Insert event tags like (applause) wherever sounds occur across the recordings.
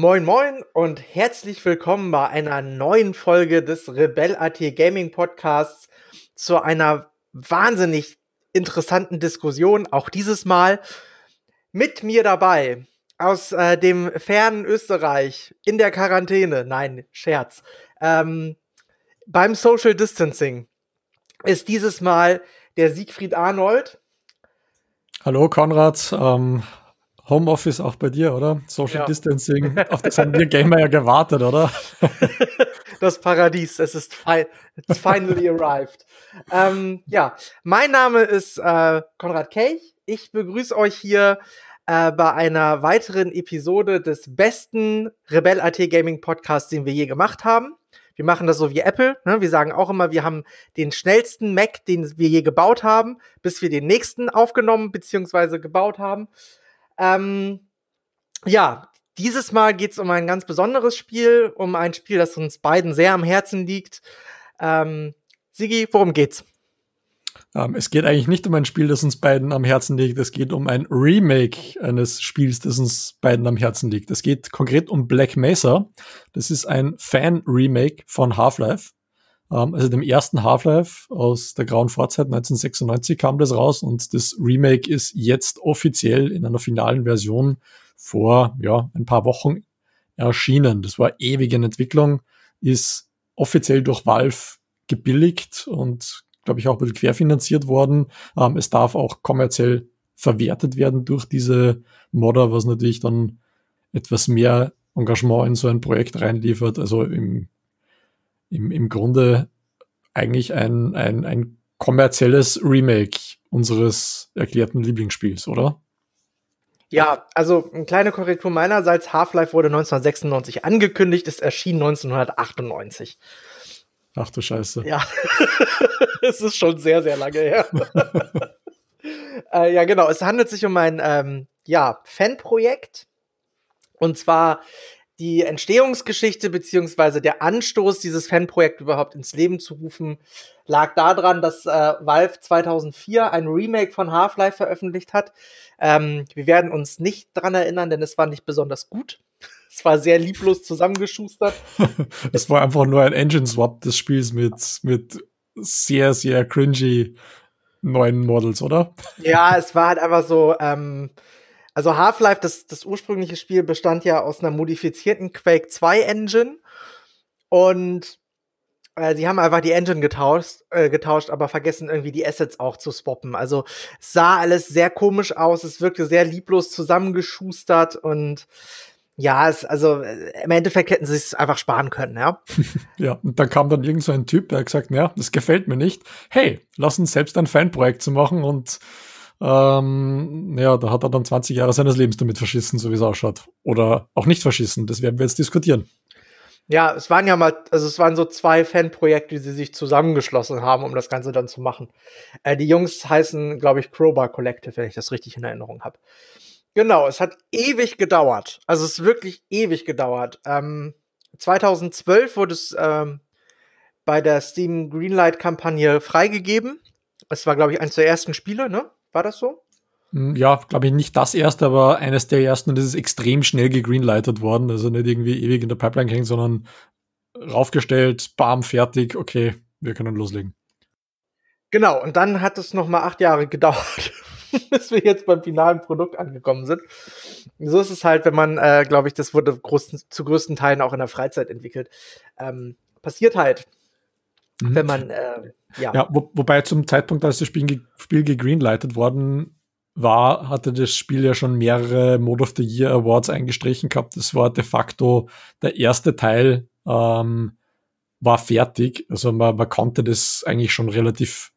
Moin Moin und herzlich willkommen bei einer neuen Folge des Rebel.at Gaming Podcasts zu einer wahnsinnig interessanten Diskussion, auch dieses Mal mit mir dabei aus äh, dem fernen Österreich in der Quarantäne, nein, Scherz, ähm, beim Social Distancing ist dieses Mal der Siegfried Arnold. Hallo Konrad, ähm, Homeoffice auch bei dir, oder? Social ja. Distancing. Auf das haben wir Gamer ja gewartet, oder? (laughs) das Paradies. Es ist fi it's finally arrived. ähm, ja, mein Name ist äh, Konrad Kelch. Ich begrüße euch hier äh, bei einer weiteren Episode des besten rebell AT Gaming Podcasts, den wir je gemacht haben. Wir machen das so wie Apple. Ne? Wir sagen auch immer, wir haben den schnellsten Mac, den wir je gebaut haben, bis wir den nächsten aufgenommen bzw. gebaut haben. Ähm, ja, dieses Mal geht es um ein ganz besonderes Spiel, um ein Spiel, das uns beiden sehr am Herzen liegt. Ähm, Sigi, worum geht's? Um, ähm, es geht eigentlich nicht um ein Spiel, das uns beiden am Herzen liegt. Es geht um ein Remake eines Spiels, das uns beiden am Herzen liegt. Es geht konkret um Black Mesa. Das ist ein Fan-Remake von Half-Life. Ähm, also dem ersten Half-Life aus der grauen Vorzeit 1996 kam das raus und das Remake ist jetzt offiziell in einer finalen Version vor ja, ein paar Wochen erschienen. Das war ewig in Entwicklung, ist offiziell durch Valve gebilligt und glaube ich, auch ein bisschen querfinanziert worden. Ähm, es darf auch kommerziell verwertet werden durch diese Modder, was natürlich dann etwas mehr Engagement in so ein Projekt reinliefert. Also im im, im Grunde eigentlich ein, ein, ein kommerzielles Remake unseres erklärten Lieblingsspiels, oder? Ja, also eine kleine Korrektur meinerseits. Half-Life wurde 1996 angekündigt, es erschien 1998. Ach du Scheiße. Ja, (laughs) es ist schon sehr, sehr lange her. (laughs) äh, ja, genau. Es handelt sich um ein ähm, ja, Fanprojekt. Und zwar die Entstehungsgeschichte bzw. der Anstoß, dieses Fanprojekt überhaupt ins Leben zu rufen, lag daran, dass äh, Valve 2004 ein Remake von Half-Life veröffentlicht hat. Ähm, wir werden uns nicht daran erinnern, denn es war nicht besonders gut. (laughs) Es war sehr lieblos zusammengeschustert. (laughs) es war einfach nur ein Engine-Swap des Spiels mit, mit sehr, sehr cringy neuen Models, oder? Ja, es war halt einfach so, ähm, also Half-Life, das, das ursprüngliche Spiel bestand ja aus einer modifizierten Quake 2 Engine und äh, sie haben einfach die Engine getauscht, äh, getauscht, aber vergessen irgendwie die Assets auch zu swappen. Also es sah alles sehr komisch aus, es wirkte sehr lieblos zusammengeschustert und ja, es, also äh, im Endeffekt hätten sie es einfach sparen können, ja. (laughs) ja, und dann kam dann irgend so ein Typ, der hat gesagt, ja, das gefällt mir nicht. Hey, lass uns selbst ein Fanprojekt zu machen und ähm, ja, da hat er dann 20 Jahre seines Lebens damit verschissen, so wie es ausschaut. Oder auch nicht verschissen, das werden wir jetzt diskutieren. Ja, es waren ja mal, also es waren so zwei Fanprojekte, die sich zusammengeschlossen haben, um das Ganze dann zu machen. Äh, die Jungs heißen, glaube ich, Crowbar Collective, wenn ich das richtig in Erinnerung habe. Genau, es hat ewig gedauert. Also es ist wirklich ewig gedauert. Ähm, 2012 wurde es ähm, bei der Steam Greenlight-Kampagne freigegeben. Es war, glaube ich, eines der ersten Spiele, ne? War das so? Hm, ja, glaube ich, nicht das erste, aber eines der ersten und das ist extrem schnell gegreenlightet worden. Also nicht irgendwie ewig in der Pipeline hängen, sondern raufgestellt, bam, fertig, okay, wir können loslegen. Genau, und dann hat es nochmal acht Jahre gedauert, (laughs) bis wir jetzt beim finalen Produkt angekommen sind. So ist es halt, wenn man, äh, glaube ich, das wurde großen, zu größten Teilen auch in der Freizeit entwickelt. Ähm, passiert halt, mhm. wenn man äh, ja. ja wo, wobei zum Zeitpunkt, als das Spiel, Spiel gegreenlightet worden war, hatte das Spiel ja schon mehrere Mode of the Year Awards eingestrichen gehabt. Das war de facto der erste Teil, ähm, war fertig. Also man, man konnte das eigentlich schon relativ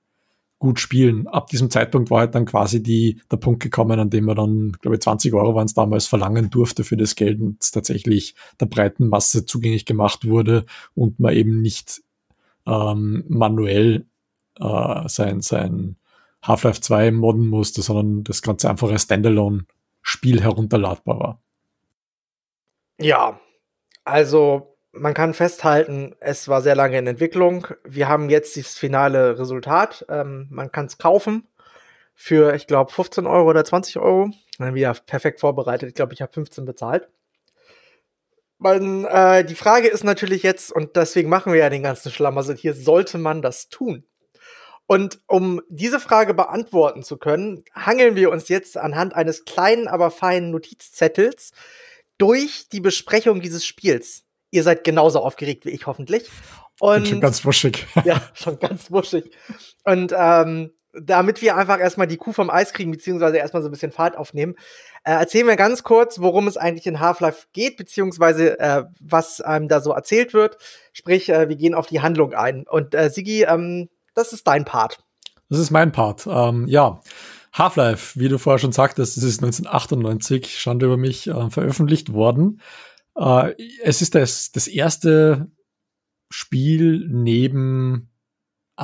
gut spielen. Ab diesem Zeitpunkt war halt dann quasi die, der Punkt gekommen, an dem man dann, glaube ich, 20 Euro waren es damals, verlangen durfte für das Geld und es tatsächlich der breiten Masse zugänglich gemacht wurde und man eben nicht ähm, manuell äh, sein, sein Half-Life 2 modden musste, sondern das Ganze einfach als Standalone-Spiel herunterladbar war. Ja, also man kann festhalten, es war sehr lange in Entwicklung. Wir haben jetzt das finale Resultat. Ähm, man kann es kaufen für, ich glaube, 15 Euro oder 20 Euro. Dann wieder perfekt vorbereitet. Ich glaube, ich habe 15 bezahlt. Man, äh, die Frage ist natürlich jetzt, und deswegen machen wir ja den ganzen Schlamassel also hier sollte man das tun. Und um diese Frage beantworten zu können, hangeln wir uns jetzt anhand eines kleinen, aber feinen Notizzettels durch die Besprechung dieses Spiels. Ihr seid genauso aufgeregt wie ich hoffentlich. Und, schon ganz wuschig. (laughs) ja, schon ganz wuschig. Und ähm, damit wir einfach erstmal die Kuh vom Eis kriegen, beziehungsweise erstmal so ein bisschen Fahrt aufnehmen, äh, erzählen wir ganz kurz, worum es eigentlich in Half-Life geht, beziehungsweise äh, was einem da so erzählt wird. Sprich, äh, wir gehen auf die Handlung ein. Und äh, Sigi, ähm, das ist dein Part. Das ist mein Part. Ähm, ja. Half-Life, wie du vorher schon sagtest, es ist 1998, Schande über mich, äh, veröffentlicht worden. Äh, es ist das, das erste Spiel neben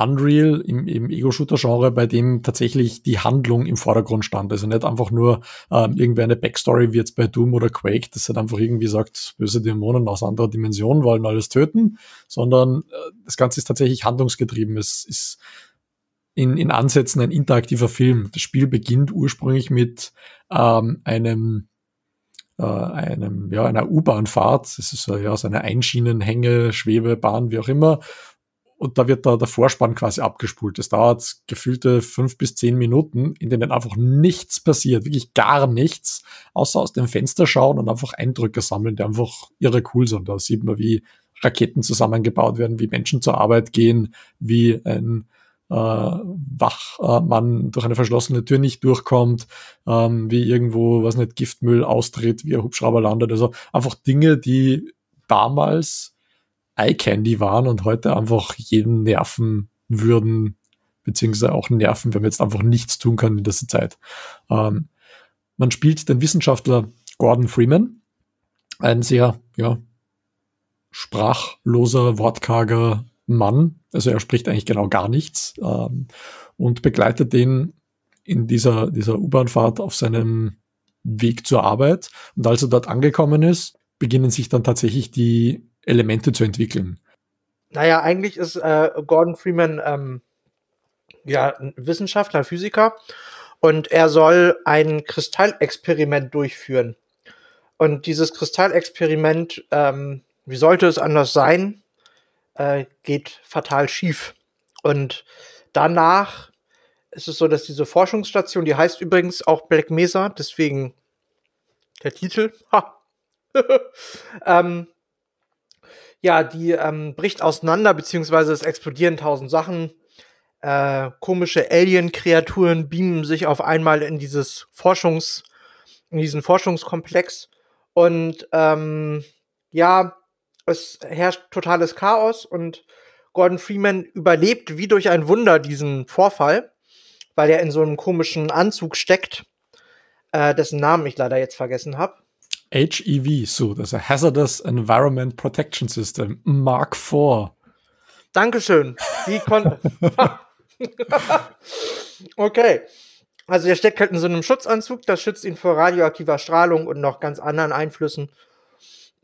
Unreal im, im Ego-Shooter-Genre, bei dem tatsächlich die Handlung im Vordergrund stand. Also nicht einfach nur ähm, irgendwie eine Backstory wie jetzt bei Doom oder Quake, das halt einfach irgendwie sagt, böse Dämonen aus anderer Dimension wollen alles töten, sondern äh, das Ganze ist tatsächlich handlungsgetrieben. Es ist in, in Ansätzen ein interaktiver Film. Das Spiel beginnt ursprünglich mit ähm, einem äh, einem, ja, einer U-Bahn-Fahrt. Das ist äh, ja so eine Einschienenhänge, Schwebebahn, wie auch immer, und da wird da der Vorspann quasi abgespult. Das dauert gefühlte fünf bis zehn Minuten, in denen einfach nichts passiert, wirklich gar nichts, außer aus dem Fenster schauen und einfach Eindrücke sammeln, die einfach irre cool sind. Da sieht man, wie Raketen zusammengebaut werden, wie Menschen zur Arbeit gehen, wie ein äh, Wachmann durch eine verschlossene Tür nicht durchkommt, ähm, wie irgendwo, was nicht, Giftmüll austritt, wie ein Hubschrauber landet. Also einfach Dinge, die damals Eye Candy waren und heute einfach jeden nerven würden, beziehungsweise auch nerven, wenn man jetzt einfach nichts tun kann in dieser Zeit. Ähm, man spielt den Wissenschaftler Gordon Freeman, ein sehr, ja, sprachloser, wortkarger Mann. Also er spricht eigentlich genau gar nichts ähm, und begleitet den in dieser, dieser U-Bahn-Fahrt auf seinem Weg zur Arbeit. Und als er dort angekommen ist, beginnen sich dann tatsächlich die Elemente zu entwickeln. Naja, eigentlich ist äh, Gordon Freeman ähm, ja ein Wissenschaftler, Physiker und er soll ein Kristallexperiment durchführen. Und dieses Kristallexperiment, ähm, wie sollte es anders sein, äh, geht fatal schief. Und danach ist es so, dass diese Forschungsstation, die heißt übrigens auch Black Mesa, deswegen der Titel, ha, (laughs) ähm, ja, die ähm, bricht auseinander, beziehungsweise es explodieren tausend Sachen. Äh, komische Alien-Kreaturen beamen sich auf einmal in dieses Forschungs, in diesen Forschungskomplex. Und ähm, ja, es herrscht totales Chaos und Gordon Freeman überlebt wie durch ein Wunder diesen Vorfall, weil er in so einem komischen Anzug steckt, äh, dessen Namen ich leider jetzt vergessen habe. HEV suit, also Hazardous Environment Protection System, Mark IV. Dankeschön. Die konnte. (laughs) okay. Also der steckt halt in so einem Schutzanzug, das schützt ihn vor radioaktiver Strahlung und noch ganz anderen Einflüssen.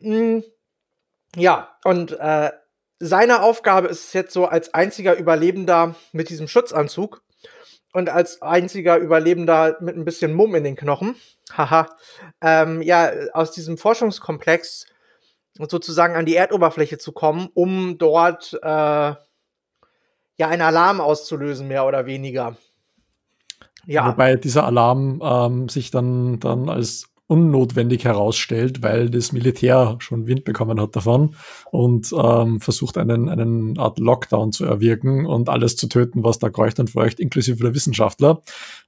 Hm. Ja, und äh, seine Aufgabe ist es jetzt so als einziger Überlebender mit diesem Schutzanzug und als einziger Überlebender halt mit ein bisschen Mumm in den Knochen, haha, ähm, ja, aus diesem Forschungskomplex sozusagen an die Erdoberfläche zu kommen, um dort äh, ja einen Alarm auszulösen, mehr oder weniger. Ja. Wobei dieser Alarm ähm, sich dann, dann als unnotwendig herausstellt, weil das Militär schon Wind bekommen hat davon und ähm, versucht, einen, einen Art Lockdown zu erwirken und alles zu töten, was da kreucht und fleucht, inklusive der Wissenschaftler.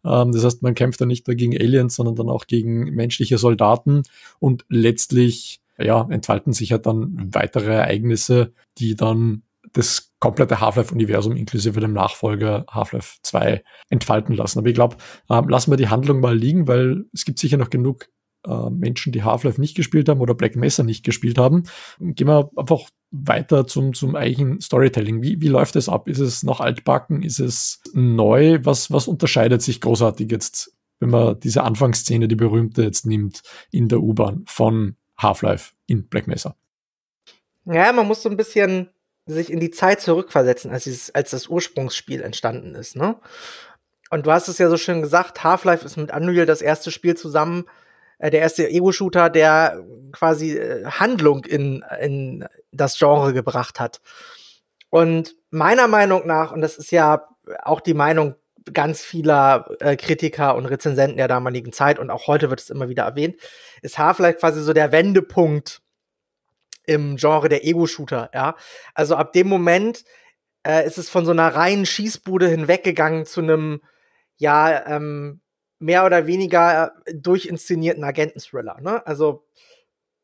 Ähm, das heißt, man kämpft dann nicht nur gegen Aliens, sondern dann auch gegen menschliche Soldaten und letztlich ja, entfalten sich ja halt dann weitere Ereignisse, die dann das komplette Half-Life-Universum inklusive dem Nachfolger Half-Life 2 entfalten lassen. Aber ich glaube, äh, lassen wir die Handlung mal liegen, weil es gibt sicher noch genug äh, Menschen, die Half-Life nicht gespielt haben oder Black Mesa nicht gespielt haben. Gehen wir einfach weiter zum, zum eigenen Storytelling. Wie, wie läuft es ab? Ist es noch altbacken? Ist es neu? Was, was unterscheidet sich großartig jetzt, wenn man diese Anfangsszene, die berühmte jetzt nimmt, in der U-Bahn von Half-Life in Black Mesa? Ja, man muss so ein bisschen sich in die Zeit zurückversetzen, als, dieses, als das Ursprungsspiel entstanden ist. Ne? Und du hast es ja so schön gesagt, Half-Life ist mit Unreal das erste Spiel zusammen, äh, der erste Ego-Shooter, der quasi äh, Handlung in, in das Genre gebracht hat. Und meiner Meinung nach, und das ist ja auch die Meinung ganz vieler äh, Kritiker und Rezensenten der damaligen Zeit und auch heute wird es immer wieder erwähnt, ist Half-Life quasi so der Wendepunkt im Genre der Ego-Shooter, ja. Also ab dem Moment äh, ist es von so einer reinen Schießbude hinweggegangen zu einem, ja, ähm, mehr oder weniger äh, durchinszenierten Agenten-Thriller. Ne? Also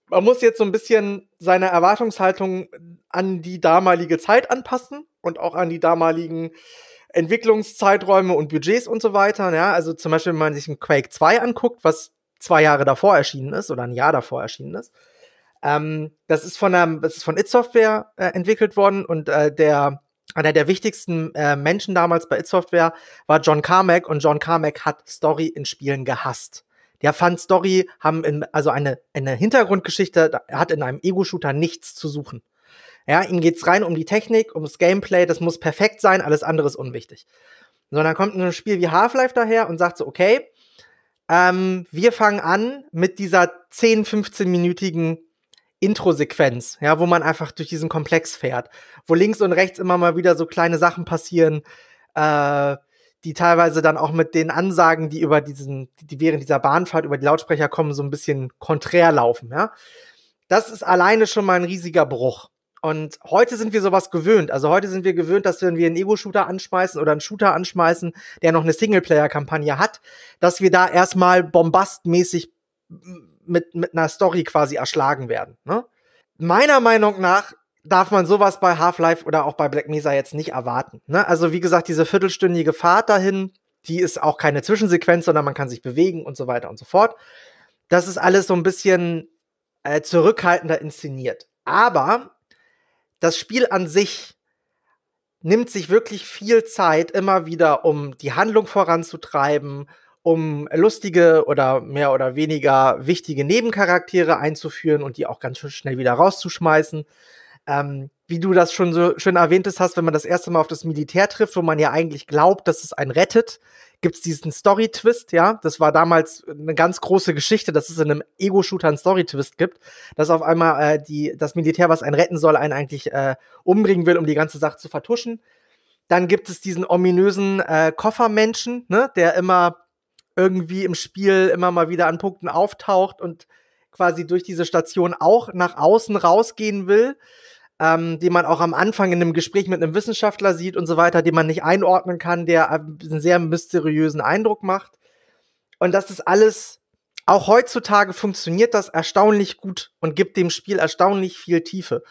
man muss jetzt so ein bisschen seine Erwartungshaltung an die damalige Zeit anpassen und auch an die damaligen Entwicklungszeiträume und Budgets und so weiter. Ja? Also zum Beispiel, wenn man sich ein Quake 2 anguckt, was zwei Jahre davor erschienen ist oder ein Jahr davor erschienen ist. Ähm, das ist von, einem, das ist von It Software äh, entwickelt worden und äh, der einer der wichtigsten äh, Menschen damals bei It Software war John Carmack und John Carmack hat Story in Spielen gehasst. Der fand Story haben in, also eine eine Hintergrundgeschichte hat in einem Ego-Shooter nichts zu suchen. Ja, ihm geht's rein um die Technik, ums Gameplay, das muss perfekt sein, alles andere ist unwichtig. Sondern kommt ein Spiel wie Half-Life daher und sagt so, okay, ähm, wir fangen an mit dieser 10-, 15-minütigen Intro-Sequenz, ja, wo man einfach durch diesen Komplex fährt, wo links und rechts immer mal wieder so kleine Sachen passieren, äh, die teilweise dann auch mit den Ansagen, die über diesen, die während dieser Bahnfahrt über die Lautsprecher kommen, so ein bisschen konträr laufen, ja. Das ist alleine schon mal ein riesiger Bruch. Und heute sind wir sowas gewöhnt. Also heute sind wir gewöhnt, dass wenn wir einen Ego-Shooter anschmeißen oder einen Shooter anschmeißen, der noch eine Singleplayer-Kampagne hat, dass wir da erstmal bombastmäßig mit, mit einer Story quasi erschlagen werden. Ne? Meiner Meinung nach darf man sowas bei Half-Life oder auch bei Black Mesa jetzt nicht erwarten. Ne? Also wie gesagt, diese viertelstündige Fahrt dahin, die ist auch keine Zwischensequenz, sondern man kann sich bewegen und so weiter und so fort. Das ist alles so ein bisschen äh, zurückhaltender inszeniert. Aber das Spiel an sich nimmt sich wirklich viel Zeit immer wieder, um die Handlung voranzutreiben, um lustige oder mehr oder weniger wichtige Nebencharaktere einzuführen und die auch ganz schön schnell wieder rauszuschmeißen. Ähm, wie du das schon so schön erwähntest hast, wenn man das erste Mal auf das Militär trifft, wo man ja eigentlich glaubt, dass es einen rettet, gibt es diesen Story-Twist, ja. Das war damals eine ganz große Geschichte, dass es in einem Ego-Shooter einen Story-Twist gibt, dass auf einmal äh, die, das Militär, was einen retten soll, einen eigentlich äh, umbringen will, um die ganze Sache zu vertuschen. Dann gibt es diesen ominösen äh, Koffermenschen, ne, der immer irgendwie im Spiel immer mal wieder an Punkten auftaucht und quasi durch diese Station auch nach außen rausgehen will, ähm, den man auch am Anfang in einem Gespräch mit einem Wissenschaftler sieht und so weiter, den man nicht einordnen kann, der äh, einen sehr mysteriösen Eindruck macht. Und das ist alles, auch heutzutage funktioniert das erstaunlich gut und gibt dem Spiel erstaunlich viel Tiefe.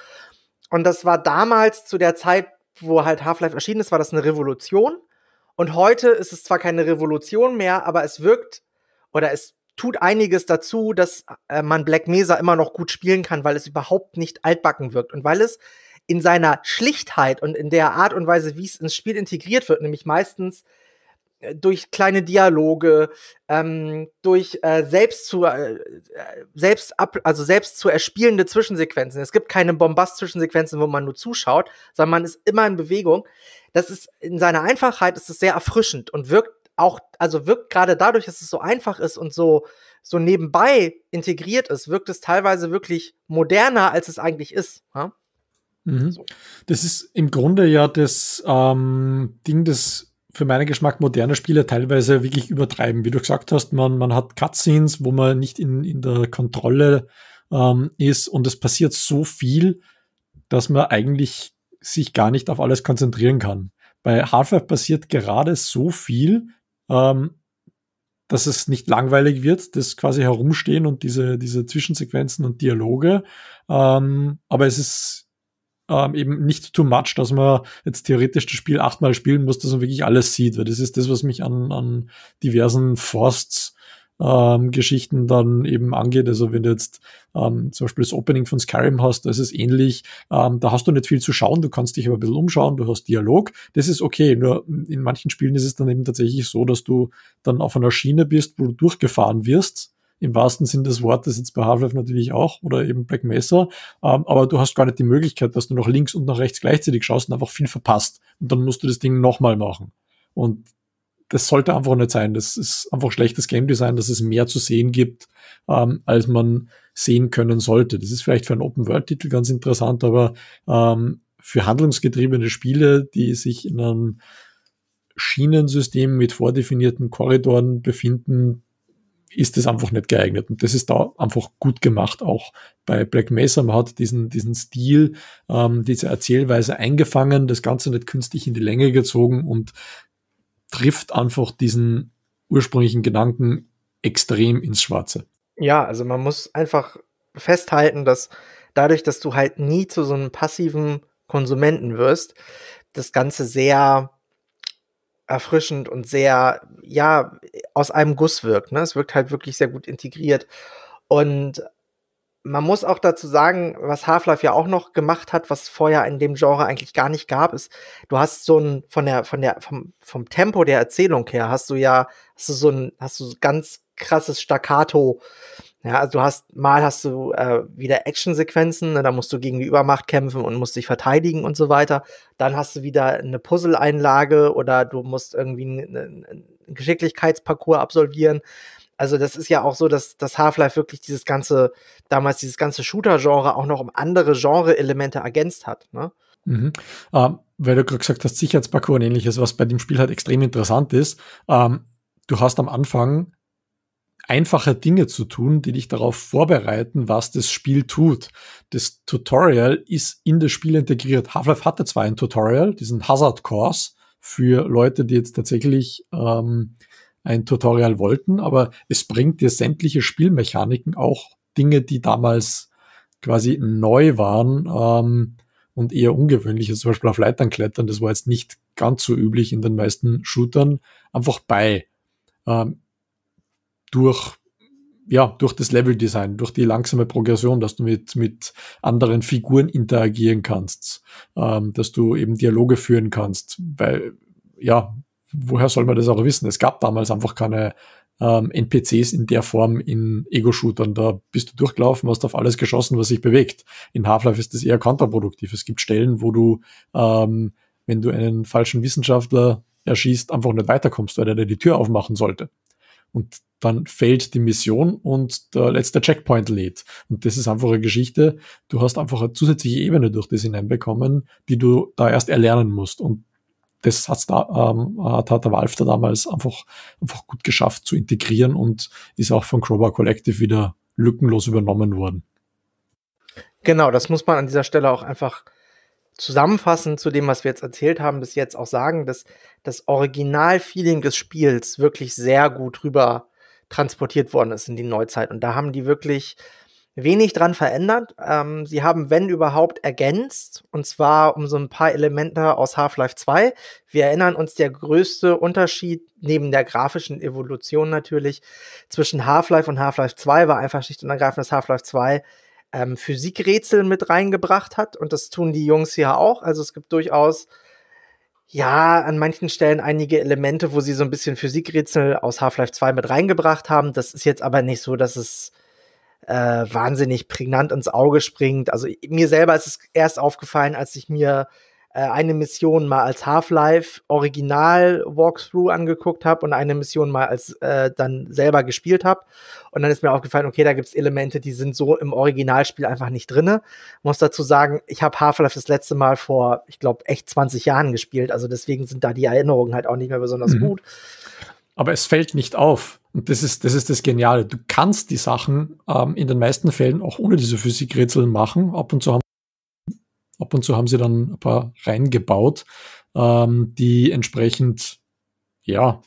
Und das war damals zu der Zeit, wo halt Half-Life erschienen ist, war das eine Revolution. Und heute ist es zwar keine Revolution mehr, aber es wirkt oder es tut einiges dazu, dass äh, man Black Mesa immer noch gut spielen kann, weil es überhaupt nicht altbacken wirkt und weil es in seiner Schlichtheit und in der Art und Weise, wie es ins Spiel integriert wird, nämlich meistens äh, durch kleine Dialoge, ähm, durch äh, selbst zu äh, selbst ab, also selbst zu erspielende Zwischensequenzen. Es gibt keine bombastischen Sequenzen, wo man nur zuschaut, sondern man ist immer in Bewegung. Das ist in seiner Einfachheit ist es sehr erfrischend und wirkt auch, also wirkt gerade dadurch, dass es so einfach ist und so, so nebenbei integriert ist, wirkt es teilweise wirklich moderner, als es eigentlich ist. Ja? Mhm. So. Das ist im Grunde ja das ähm, Ding, das für meinen Geschmack moderne Spiele teilweise wirklich übertreiben. Wie du gesagt hast, man, man hat Cutscenes, wo man nicht in, in der Kontrolle ähm, ist und es passiert so viel, dass man eigentlich sich gar nicht auf alles konzentrieren kann. Bei Half-Life passiert gerade so viel, ähm, dass es nicht langweilig wird, das quasi herumstehen und diese, diese Zwischensequenzen und Dialoge. Ähm, aber es ist ähm, eben nicht too much, dass man jetzt theoretisch das Spiel achtmal spielen muss, dass man wirklich alles sieht, weil das ist das, was mich an, an diversen Forsts ähm, Geschichten dann eben angeht. Also wenn du jetzt ähm, zum Beispiel das Opening von Skyrim hast, da ist es ähnlich. Ähm, da hast du nicht viel zu schauen, du kannst dich aber ein bisschen umschauen, du hast Dialog. Das ist okay, nur in manchen Spielen ist es dann eben tatsächlich so, dass du dann auf einer Schiene bist, wo du durchgefahren wirst im wahrsten Sinn des Wortes jetzt bei Half-Life natürlich auch oder eben Black Mesa, ähm, aber du hast gar nicht die Möglichkeit, dass du nach links und nach rechts gleichzeitig schaust und einfach viel verpasst. Und dann musst du das Ding nochmal machen. Und das sollte einfach nicht sein. Das ist einfach schlechtes Game Design, dass es mehr zu sehen gibt, ähm, als man sehen können sollte. Das ist vielleicht für einen Open-World-Titel ganz interessant, aber ähm, für handlungsgetriebene Spiele, die sich in einem Schienensystem mit vordefinierten Korridoren befinden, ist es einfach nicht geeignet. Und das ist da einfach gut gemacht, auch bei Black Mesa. Man hat diesen, diesen Stil, ähm, diese Erzählweise eingefangen, das Ganze nicht künstlich in die Länge gezogen und trifft einfach diesen ursprünglichen Gedanken extrem ins Schwarze. Ja, also man muss einfach festhalten, dass dadurch, dass du halt nie zu so einem passiven Konsumenten wirst, das Ganze sehr erfrischend und sehr, ja, aus einem Guss wirkt. Ne? Es wirkt halt wirklich sehr gut integriert. Und man muss auch dazu sagen, was Half-Life ja auch noch gemacht hat, was vorher in dem Genre eigentlich gar nicht gab, ist, du hast so ein, von der, von der, vom, vom Tempo der Erzählung her, hast du ja, hast du so ein, hast du so ganz krasses Staccato, ja, also du hast, mal hast du äh, wieder Actionsequenzen, ne, da musst du gegen die Übermacht kämpfen und musst dich verteidigen und so weiter. Dann hast du wieder eine Puzzle-Einlage oder du musst irgendwie einen, einen Geschicklichkeitsparcours absolvieren. Also das ist ja auch so, dass das Half-Life wirklich dieses ganze, damals dieses ganze Shooter-Genre auch noch um andere Genre-Elemente ergänzt hat. Ne? Mhm. Ähm, weil du gerade gesagt hast, Sicherheitsparcours und ähnliches, was bei dem Spiel halt extrem interessant ist. Ähm, du hast am Anfang einfache Dinge zu tun, die dich darauf vorbereiten, was das Spiel tut. Das Tutorial ist in das Spiel integriert. Half-Life hatte zwar ein Tutorial, diesen Hazard-Course, für Leute, die jetzt tatsächlich ähm, ein Tutorial wollten, aber es bringt dir sämtliche Spielmechaniken, auch Dinge, die damals quasi neu waren ähm, und eher ungewöhnlich, zum Beispiel auf Leitern klettern, das war jetzt nicht ganz so üblich in den meisten Shootern, einfach bei. Ähm, durch ja, durch das Leveldesign, durch die langsame Progression, dass du mit, mit anderen Figuren interagieren kannst, ähm, dass du eben Dialoge führen kannst, weil, ja, woher soll man das auch wissen? Es gab damals einfach keine ähm, NPCs in der Form in Ego-Shootern. Da bist du durchgelaufen, hast auf alles geschossen, was sich bewegt. In Half-Life ist das eher kontraproduktiv. Es gibt Stellen, wo du, ähm, wenn du einen falschen Wissenschaftler erschießt, einfach nicht weiterkommst, weil er dir die Tür aufmachen sollte. Und dann fällt die Mission und der letzte Checkpoint lädt. Und das ist einfach eine Geschichte. Du hast einfach eine zusätzliche Ebene durch das hineinbekommen, die du da erst erlernen musst. Und das hat's da, ähm, hat, hat der Valve da damals einfach, einfach gut geschafft zu integrieren und ist auch von Crowbar Collective wieder lückenlos übernommen worden. Genau, das muss man an dieser Stelle auch einfach zusammenfassend zu dem, was wir jetzt erzählt haben, bis jetzt auch sagen, dass das Original-Feeling des Spiels wirklich sehr gut rüber transportiert worden ist in die Neuzeit. Und da haben die wirklich wenig dran verändert. Ähm, sie haben, wenn überhaupt, ergänzt. Und zwar um so ein paar Elemente aus Half-Life 2. Wir erinnern uns, der größte Unterschied neben der grafischen Evolution natürlich zwischen Half-Life und Half-Life 2 war einfach schlicht und ergreifend, dass Half-Life 2 ähm, Physikrätsel mit reingebracht hat. Und das tun die Jungs hier auch. Also es gibt durchaus ja, an manchen Stellen einige Elemente, wo sie so ein bisschen Physikrätsel aus Half-Life 2 mit reingebracht haben. Das ist jetzt aber nicht so, dass es äh, wahnsinnig prägnant ins Auge springt. Also mir selber ist es erst aufgefallen, als ich mir äh, eine Mission mal als Half-Life Original Walkthrough angeguckt habe und eine Mission mal als äh, dann selber gespielt habe. Und dann ist mir aufgefallen, okay, da gibt es Elemente, die sind so im Originalspiel einfach nicht drin. Muss dazu sagen, ich habe Half-Life das letzte Mal vor, ich glaube, echt 20 Jahren gespielt. Also deswegen sind da die Erinnerungen halt auch nicht mehr besonders mhm. gut. Aber es fällt nicht auf. Und das ist, das ist das Geniale. Du kannst die Sachen ähm, in den meisten Fällen auch ohne diese Physikrätsel machen. Ab und zu haben ab und zu haben sie dann ein paar reingebaut, ähm, die entsprechend, ja,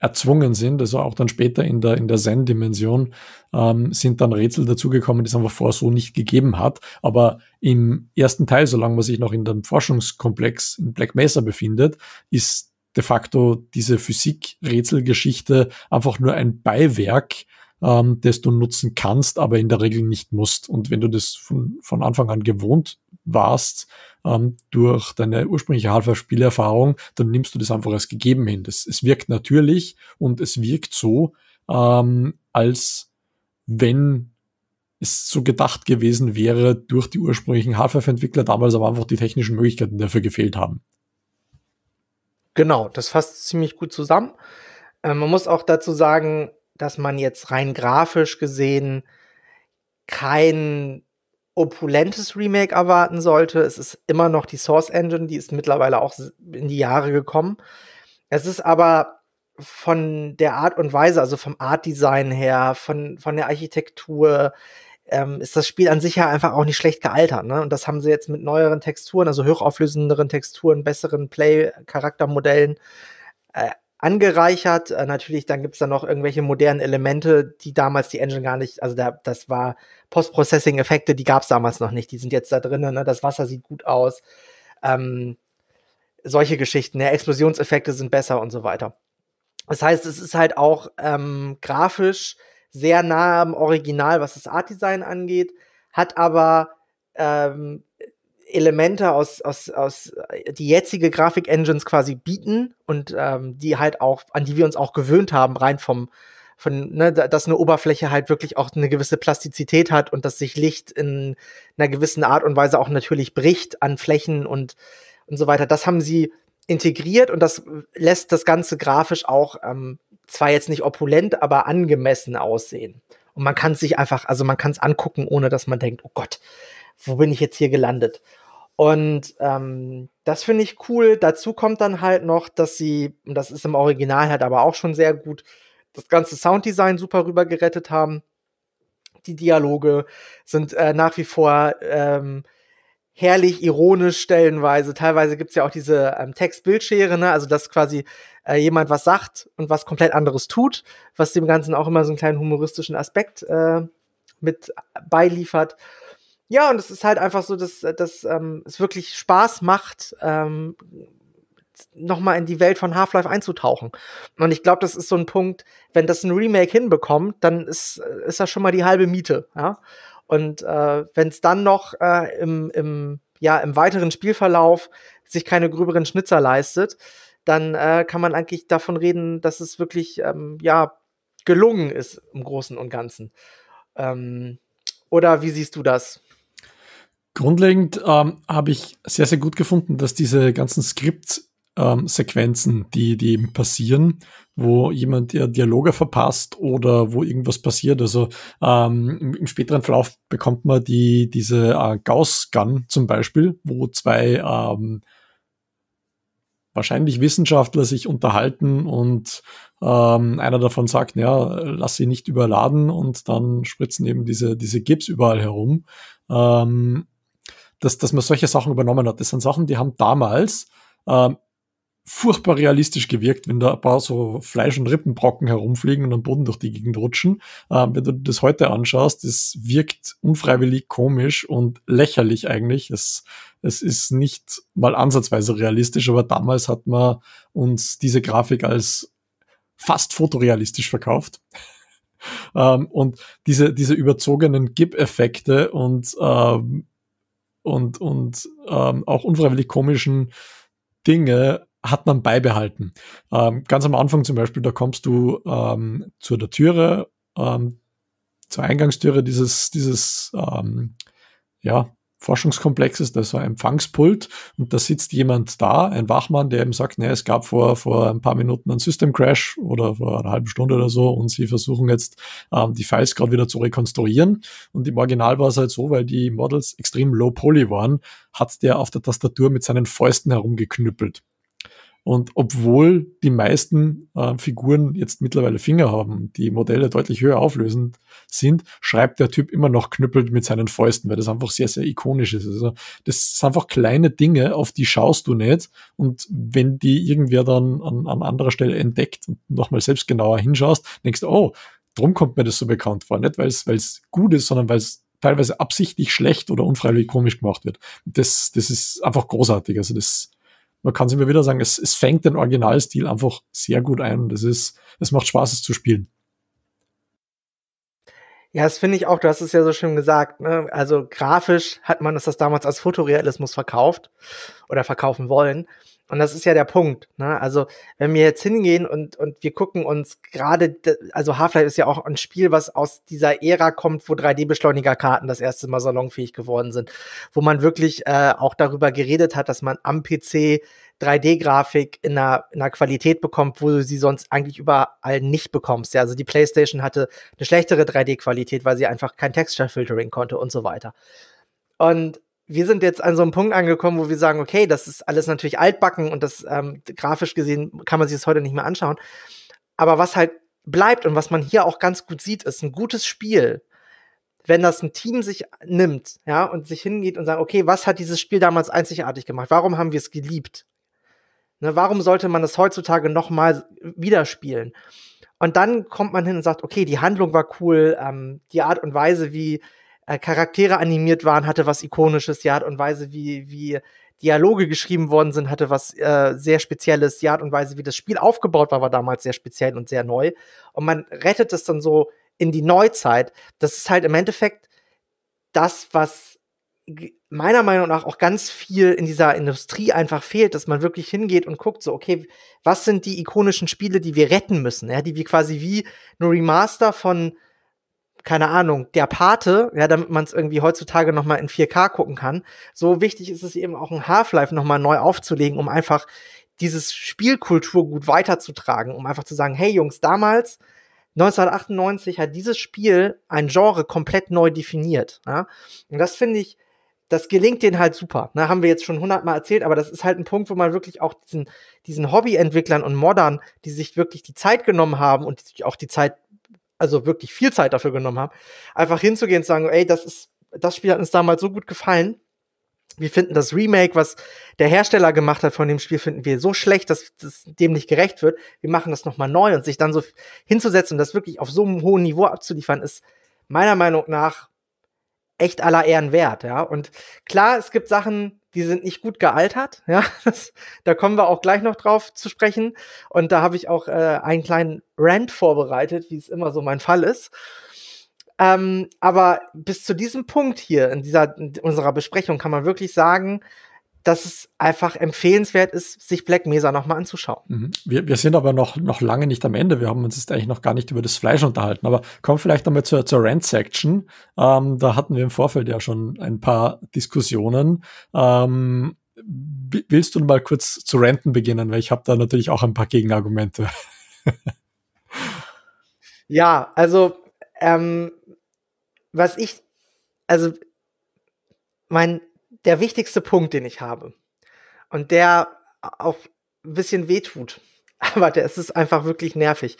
erzwungen sind, also auch dann später in der, in der Zen-Dimension, ähm, sind dann Rätsel dazugekommen, die es einfach vorher so nicht gegeben hat. Aber im ersten Teil, solange man sich noch in dem Forschungskomplex in Black Mesa befindet, ist de facto diese Physik-Rätselgeschichte einfach nur ein Beiwerk ähm, das du nutzen kannst, aber in der Regel nicht musst. Und wenn du das von, von Anfang an gewohnt warst ähm, durch deine ursprüngliche half life spielerfahrung dann nimmst du das einfach als gegeben hin. Das, es wirkt natürlich und es wirkt so, ähm, als wenn es so gedacht gewesen wäre durch die ursprünglichen Half-Life-Entwickler damals, aber einfach die technischen Möglichkeiten dafür gefehlt haben. Genau, das fasst ziemlich gut zusammen. Äh, man muss auch dazu sagen, dass man jetzt rein grafisch gesehen kein opulentes Remake erwarten sollte. Es ist immer noch die Source Engine, die ist mittlerweile auch in die Jahre gekommen. Es ist aber von der Art und Weise, also vom Art Design her, von, von der Architektur, ähm, ist das Spiel an sich ja einfach auch nicht schlecht gealtert. Ne? Und das haben sie jetzt mit neueren Texturen, also hochauflösenderen Texturen, besseren Play-Charaktermodellen äh, angereichert. Äh, natürlich, dann gibt's da noch irgendwelche modernen Elemente, die damals die Engine gar nicht, also da, das war Post-Processing-Effekte, die gab's damals noch nicht. Die sind jetzt da drinnen. Ne? Das Wasser sieht gut aus. Ähm, solche Geschichten. Ne? Explosionseffekte sind besser und so weiter. Das heißt, es ist halt auch ähm, grafisch sehr nah am Original, was das Art-Design angeht, hat aber ähm, Elemente aus, aus, aus äh, die jetzige Grafik-Engines quasi bieten und ähm, die halt auch, an die wir uns auch gewöhnt haben, rein vom, von, ne, dass eine Oberfläche halt wirklich auch eine gewisse Plastizität hat und dass sich Licht in einer gewissen Art und Weise auch natürlich bricht an Flächen und, und so weiter. Das haben sie integriert und das lässt das Ganze grafisch auch ähm, zwar jetzt nicht opulent, aber angemessen aussehen. Und man kann es sich einfach, also man kann es angucken, ohne dass man denkt, oh Gott, wo bin ich jetzt hier gelandet? Und ähm, das finde ich cool. Dazu kommt dann halt noch, dass sie, und das ist im Original halt aber auch schon sehr gut, das ganze Sounddesign super rüber gerettet haben. Die Dialoge sind äh, nach wie vor ähm, herrlich ironisch stellenweise. Teilweise gibt es ja auch diese ähm, text ne? also dass quasi äh, jemand was sagt und was komplett anderes tut, was dem Ganzen auch immer so einen kleinen humoristischen Aspekt äh, mit beiliefert. Ja, und es ist halt einfach so, dass, dass ähm, es wirklich Spaß macht, ähm, nochmal in die Welt von Half-Life einzutauchen. Und ich glaube, das ist so ein Punkt, wenn das ein Remake hinbekommt, dann ist, äh, ist das schon mal die halbe Miete. Ja? Und äh, wenn es dann noch äh, im, im, ja, im weiteren Spielverlauf sich keine gröberen Schnitzer leistet, dann äh, kann man eigentlich davon reden, dass es wirklich ähm, ja, gelungen ist im Großen und Ganzen. Ähm, oder wie siehst du das? Grundlegend ähm, habe ich sehr, sehr gut gefunden, dass diese ganzen Skriptsequenzen, ähm, die, die eben passieren, wo jemand ihr Dialoge verpasst oder wo irgendwas passiert. Also ähm, im, im, späteren Verlauf bekommt man die, diese äh, Gauss-Gun zum Beispiel, wo zwei ähm, wahrscheinlich Wissenschaftler sich unterhalten und ähm, einer davon sagt, ja, lass sie nicht überladen und dann spritzen eben diese, diese Gips überall herum. Ähm, dass, dass man solche Sachen übernommen hat. Das sind Sachen, die haben damals ähm, furchtbar realistisch gewirkt, wenn da ein paar so Fleisch- und Rippenbrocken herumfliegen und am Boden durch die Gegend rutschen. Ähm, wenn du das heute anschaust, das wirkt unfreiwillig komisch und lächerlich eigentlich. Es, es ist nicht mal ansatzweise realistisch, aber damals hat man uns diese Grafik als fast fotorealistisch verkauft. (laughs) ähm, und diese, diese überzogenen Gip-Effekte und ähm, und, und ähm, auch unfreiwillig komischen Dinge hat man beibehalten. Ähm, ganz am Anfang zum Beispiel, da kommst du ähm, zu der Türe, ähm, zur Eingangstüre dieses, dieses ähm, ja, Forschungskomplexes, das war ein Empfangspult und da sitzt jemand da, ein Wachmann, der eben sagt, naja, es gab vor, vor ein paar Minuten einen System Crash oder vor einer halben Stunde oder so und sie versuchen jetzt ähm, die Files gerade wieder zu rekonstruieren und im Original war es halt so, weil die Models extrem low poly waren, hat der auf der Tastatur mit seinen Fäusten herumgeknüppelt und obwohl die meisten äh, Figuren jetzt mittlerweile Finger haben, die Modelle deutlich höher auflösend sind, schreibt der Typ immer noch knüppelt mit seinen Fäusten, weil das einfach sehr, sehr ikonisch ist. Also das sind einfach kleine Dinge, auf die schaust du nicht. Und wenn die irgendwer dann an, an anderer Stelle entdeckt und nochmal selbst genauer hinschaust, denkst du, oh, drum kommt mir das so bekannt vor. Nicht, weil es gut ist, sondern weil es teilweise absichtlich schlecht oder unfreiwillig komisch gemacht wird. Das, das ist einfach großartig. Also das man kann es immer wieder sagen, es, es fängt den Originalstil einfach sehr gut ein und es ist, es macht Spaß, es zu spielen. Ja, das finde ich auch, du hast es ja so schön gesagt. Ne? Also grafisch hat man das, das damals als Fotorealismus verkauft oder verkaufen wollen. Und das ist ja der Punkt. Ne? Also, wenn wir jetzt hingehen und, und wir gucken uns gerade, also Half-Life ist ja auch ein Spiel, was aus dieser Ära kommt, wo 3D-Beschleunigerkarten das erste Mal salonfähig geworden sind, wo man wirklich äh, auch darüber geredet hat, dass man am PC 3D-Grafik in einer, in einer Qualität bekommt, wo du sie sonst eigentlich überall nicht bekommst. Ja, also die PlayStation hatte eine schlechtere 3D-Qualität, weil sie einfach kein Texture-Filtering konnte und so weiter. Und wir sind jetzt an so einem Punkt angekommen, wo wir sagen, okay, das ist alles natürlich altbacken und das ähm, grafisch gesehen kann man sich das heute nicht mehr anschauen. Aber was halt bleibt und was man hier auch ganz gut sieht, ist ein gutes Spiel. Wenn das ein Team sich nimmt, ja, und sich hingeht und sagt, okay, was hat dieses Spiel damals einzigartig gemacht? Warum haben wir es geliebt? Ne, warum sollte man das heutzutage nochmal wieder spielen? Und dann kommt man hin und sagt, okay, die Handlung war cool, ähm, die Art und Weise, wie äh, Charaktere animiert waren, hatte was Ikonisches, die Art und Weise, wie, wie Dialoge geschrieben worden sind, hatte was äh, sehr Spezielles, die Art und Weise, wie das Spiel aufgebaut war, war damals sehr speziell und sehr neu. Und man rettet es dann so in die Neuzeit. Das ist halt im Endeffekt das, was meiner Meinung nach auch ganz viel in dieser Industrie einfach fehlt, dass man wirklich hingeht und guckt, so, okay, was sind die ikonischen Spiele, die wir retten müssen, ja, die wir quasi wie ein Remaster von keine Ahnung, der Pate, ja, damit man es irgendwie heutzutage nochmal in 4K gucken kann. So wichtig ist es eben auch ein Half-Life nochmal neu aufzulegen, um einfach dieses Spielkultur gut weiterzutragen, um einfach zu sagen, hey Jungs, damals 1998 hat dieses Spiel ein Genre komplett neu definiert. Ja? Und das finde ich, das gelingt denen halt super. Ne? Haben wir jetzt schon hundertmal erzählt, aber das ist halt ein Punkt, wo man wirklich auch diesen, diesen Hobbyentwicklern und Moddern, die sich wirklich die Zeit genommen haben und auch die Zeit also wirklich viel Zeit dafür genommen haben, einfach hinzugehen und sagen, ey, das ist, das Spiel hat uns damals so gut gefallen. Wir finden das Remake, was der Hersteller gemacht hat von dem Spiel, finden wir so schlecht, dass das dem nicht gerecht wird. Wir machen das nochmal neu und sich dann so hinzusetzen und das wirklich auf so einem hohen Niveau abzuliefern, ist meiner Meinung nach echt aller Ehren wert, ja. Und klar, es gibt Sachen, die sind nicht gut gealtert. (laughs) Ja, das, da kommen wir auch gleich noch drauf zu sprechen. Und da habe ich auch äh, einen kleinen Rant vorbereitet, wie es immer so mein Fall ist. Ähm, aber bis zu diesem Punkt hier in dieser in unserer Besprechung kann man wirklich sagen, dass es einfach empfehlenswert ist, sich Black Mesa nochmal anzuschauen. Mhm. Wir, wir, sind aber noch, noch lange nicht am Ende. Wir haben uns jetzt eigentlich noch gar nicht über das Fleisch unterhalten. Aber kommen vielleicht nochmal zur, zur Rant-Section. Ähm, da hatten wir im Vorfeld ja schon ein paar Diskussionen. Ähm, willst du mal kurz zu Renten beginnen? Weil ich habe da natürlich auch ein paar Gegenargumente. (laughs) ja, also ähm, was ich, also mein der wichtigste Punkt, den ich habe. Und der auch ein bisschen wehtut. (laughs) Aber der ist einfach wirklich nervig.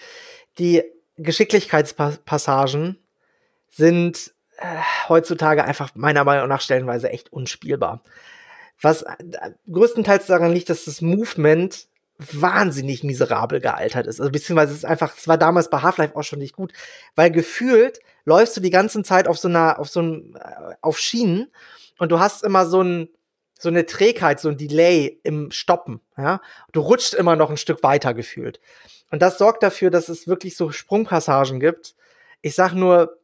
Die Geschicklichkeitspassagen sind äh, heutzutage einfach meiner Meinung nach stellenweise echt unspielbar. Was äh, größtenteils daran liegt, dass das Movement wahnsinnig miserabel gealtert ist. Also beziehungsweise es ist einfach, es war damals bei Half-Life auch schon nicht gut, weil gefühlt läufst du die ganze Zeit auf so einer, auf so einem, äh, auf Schienen und du hast immer so ein, so eine Trägheit, so ein Delay im Stoppen. Ja? Du rutscht immer noch ein Stück weiter gefühlt. Und das sorgt dafür, dass es wirklich so Sprungpassagen gibt. Ich sag nur,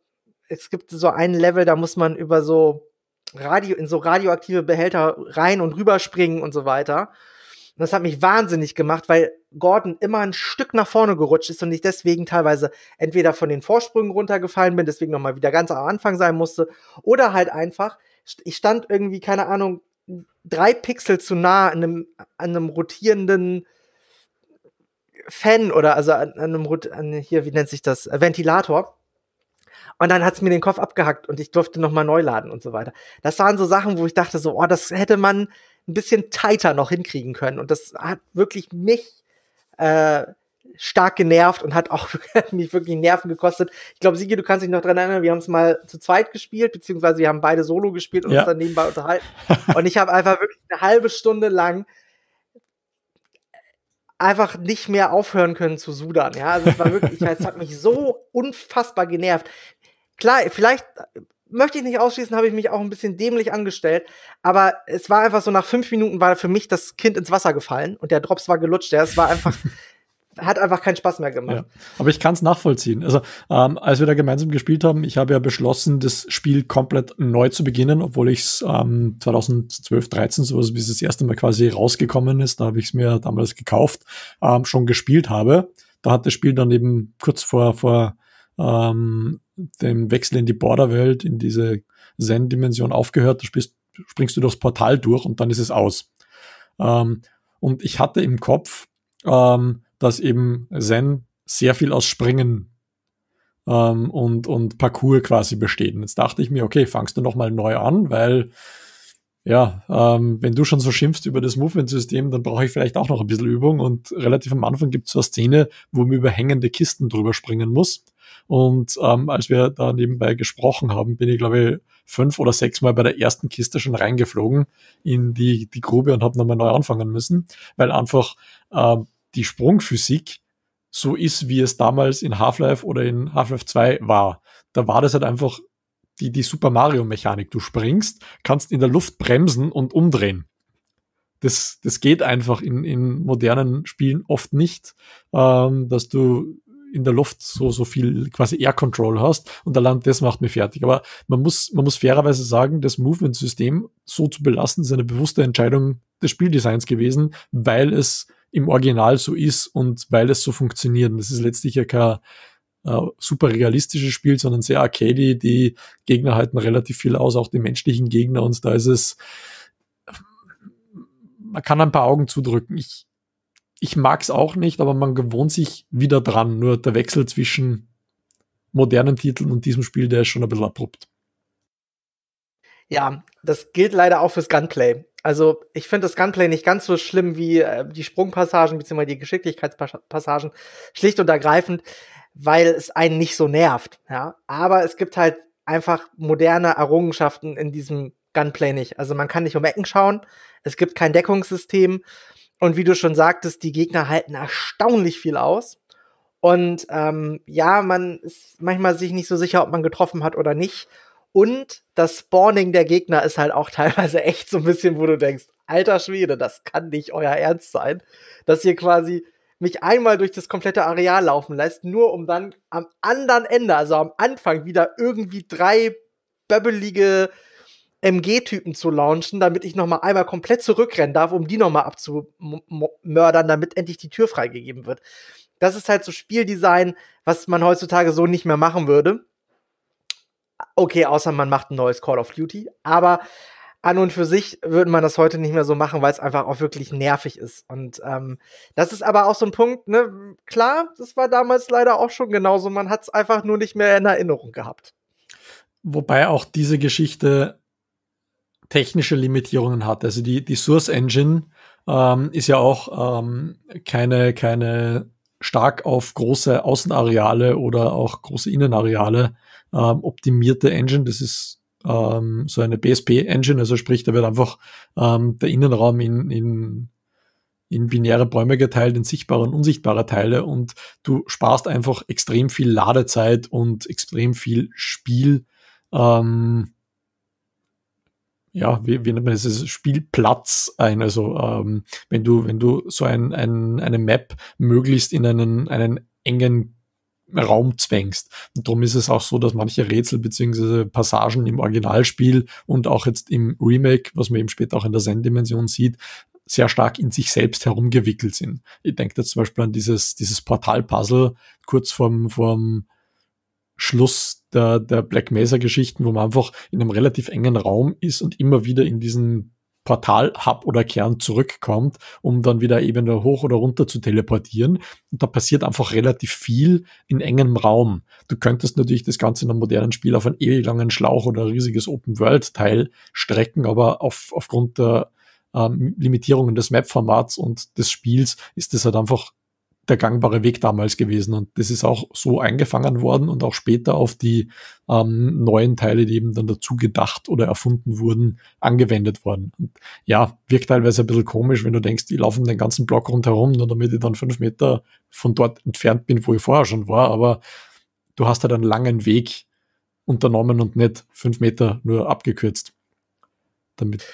es gibt so ein Level, da muss man über so Radio, in so radioaktive Behälter rein und rüberspringen und so weiter. Und das hat mich wahnsinnig gemacht, weil Gordon immer ein Stück nach vorne gerutscht ist und ich deswegen teilweise entweder von den Vorsprüngen runtergefallen bin, deswegen nochmal wieder ganz am Anfang sein musste, oder halt einfach, ich stand irgendwie, keine Ahnung, drei Pixel zu nah an einem, an einem rotierenden Fan oder also an, an einem, an, hier, wie nennt sich das, äh, Ventilator. Und dann hat es mir den Kopf abgehackt und ich durfte nochmal neu laden und so weiter. Das waren so Sachen, wo ich dachte so, oh, das hätte man ein bisschen tighter noch hinkriegen können. Und das hat wirklich mich äh, stark genervt und hat auch (laughs) mich wirklich Nerven gekostet. Ich glaube, Sigi, du kannst dich noch dran erinnern, wir haben es mal zu zweit gespielt, beziehungsweise wir haben beide Solo gespielt und ja. uns dann nebenbei unterhalten. (laughs) und ich habe einfach wirklich eine halbe Stunde lang einfach nicht mehr aufhören können zu sudern. Ja, also es war wirklich, es hat mich so unfassbar genervt. Klar, vielleicht äh, möchte ich nicht ausschließen, habe ich mich auch ein bisschen dämlich angestellt. Aber es war einfach so, nach fünf Minuten war für mich das Kind ins Wasser gefallen und der Drops war gelutscht. Ja, es war einfach, (laughs) hat einfach keinen Spaß mehr gemacht. Ja, aber ich kann es nachvollziehen. Also, ähm, als wir da gemeinsam gespielt haben, ich habe ja beschlossen, das Spiel komplett neu zu beginnen, obwohl ich es ähm, 2012, 13, sowas, wie es das erste Mal quasi rausgekommen ist, da habe ich es mir damals gekauft, ähm, schon gespielt habe. Da hat das Spiel dann eben kurz vor, vor ähm, dem Wechsel in die Borderwelt, in diese Zen-Dimension aufgehört. Da springst, springst du durchs Portal durch und dann ist es aus. Ähm, und ich hatte im Kopf, ähm, dass eben Zen sehr viel aus Springen ähm, und, und Parcours quasi besteht. Und jetzt dachte ich mir, okay, fangst du nochmal neu an, weil ja, ähm, wenn du schon so schimpfst über das Movement-System, dann brauche ich vielleicht auch noch ein bisschen Übung. Und relativ am Anfang gibt's so eine Szene, wo man über hängende Kisten drüber springen muss. Und ähm, als wir da nebenbei gesprochen haben, bin ich, glaube ich, fünf oder sechs Mal bei der ersten Kiste schon reingeflogen in die, die Grube und habe nochmal neu anfangen müssen, weil einfach ähm, die Sprungphysik so ist, wie es damals in Half-Life oder in Half-Life 2 war. Da war das halt einfach die, die Super Mario-Mechanik. Du springst, kannst in der Luft bremsen und umdrehen. Das, das geht einfach in, in modernen Spielen oft nicht, ähm, dass du in der Luft so, so viel quasi Air Control hast und allein das macht mir fertig. Aber man muss, man muss fairerweise sagen, das Movement-System so zu belassen, ist eine bewusste Entscheidung des Spieldesigns gewesen, weil es im Original so ist und weil es so funktioniert. Und das ist letztlich ja kein äh, super realistisches Spiel, sondern sehr arcade. Die Gegner halten relativ viel aus, auch die menschlichen Gegner. Und da ist es, man kann ein paar Augen zudrücken. Ich, ich mag es auch nicht, aber man gewohnt sich wieder dran. Nur der Wechsel zwischen modernen Titeln und diesem Spiel, der ist schon ein bisschen abrupt. Ja, das gilt leider auch fürs Gunplay. Also ich finde das Gunplay nicht ganz so schlimm wie äh, die Sprungpassagen bzw. die Geschicklichkeitspassagen, schlicht und ergreifend, weil es einen nicht so nervt. Ja? Aber es gibt halt einfach moderne Errungenschaften in diesem Gunplay nicht. Also man kann nicht um Ecken schauen, es gibt kein Deckungssystem und wie du schon sagtest, die Gegner halten erstaunlich viel aus. Und ähm, ja, man ist manchmal sich nicht so sicher, ob man getroffen hat oder nicht. Und das Spawning der Gegner ist halt auch (laughs) teilweise echt so ein bisschen, wo du denkst, alter Schwede, das kann nicht euer Ernst sein, dass ihr quasi mich einmal durch das komplette Areal laufen lässt, nur um dann am anderen Ende, also am Anfang, wieder irgendwie drei böbbelige MG-Typen zu launchen, damit ich nochmal einmal komplett zurückrennen darf, um die nochmal abzumördern, damit endlich die Tür freigegeben wird. Das ist halt so Spieldesign, was man heutzutage so nicht mehr machen würde. Okay, außer man macht ein neues Call of Duty, aber an und für sich würde man das heute nicht mehr so machen, weil es einfach auch wirklich nervig ist. Und ähm, das ist aber auch so ein Punkt, ne? Klar, das war damals leider auch schon genauso. Man hat es einfach nur nicht mehr in Erinnerung gehabt. Wobei auch diese Geschichte technische Limitierungen hat. Also die, die Source Engine ähm, ist ja auch ähm, keine, keine stark auf große Außenareale oder auch große Innenareale ähm, optimierte Engine. Das ist ähm, so eine BSP-Engine, also sprich, da wird einfach ähm, der Innenraum in, in, in binäre Bäume geteilt, in sichtbare und unsichtbare Teile und du sparst einfach extrem viel Ladezeit und extrem viel Spiel. Ähm, ja, wie, wie nennt man das, Spielplatz ein. Also ähm, wenn du, wenn du so ein, ein, eine Map möglichst in einen, einen engen Raum zwängst. Und darum ist es auch so, dass manche Rätsel beziehungsweise Passagen im Originalspiel und auch jetzt im Remake, was man eben später auch in der Zen-Dimension sieht, sehr stark in sich selbst herumgewickelt sind. Ich denke da zum Beispiel an dieses, dieses Portal-Puzzle kurz vorm, vorm Schluss der, der Black Mesa-Geschichten, wo man einfach in einem relativ engen Raum ist und immer wieder in diesen Portal Hub oder Kern zurückkommt, um dann wieder eben hoch oder runter zu teleportieren. Und da passiert einfach relativ viel in engem Raum. Du könntest natürlich das Ganze in einem modernen Spiel auf einen ewig langen Schlauch oder ein riesiges Open World Teil strecken, aber auf, aufgrund der ähm, Limitierungen des Map-Formats und des Spiels ist das halt einfach der gangbare Weg damals gewesen. Und das ist auch so eingefangen worden und auch später auf die ähm, neuen Teile, die eben dann dazu gedacht oder erfunden wurden, angewendet worden. Und ja, wirkt teilweise ein bisschen komisch, wenn du denkst, ich laufe den ganzen Block rundherum, nur damit ich dann fünf Meter von dort entfernt bin, wo ich vorher schon war. Aber du hast halt einen langen Weg unternommen und nicht fünf Meter nur abgekürzt. Damit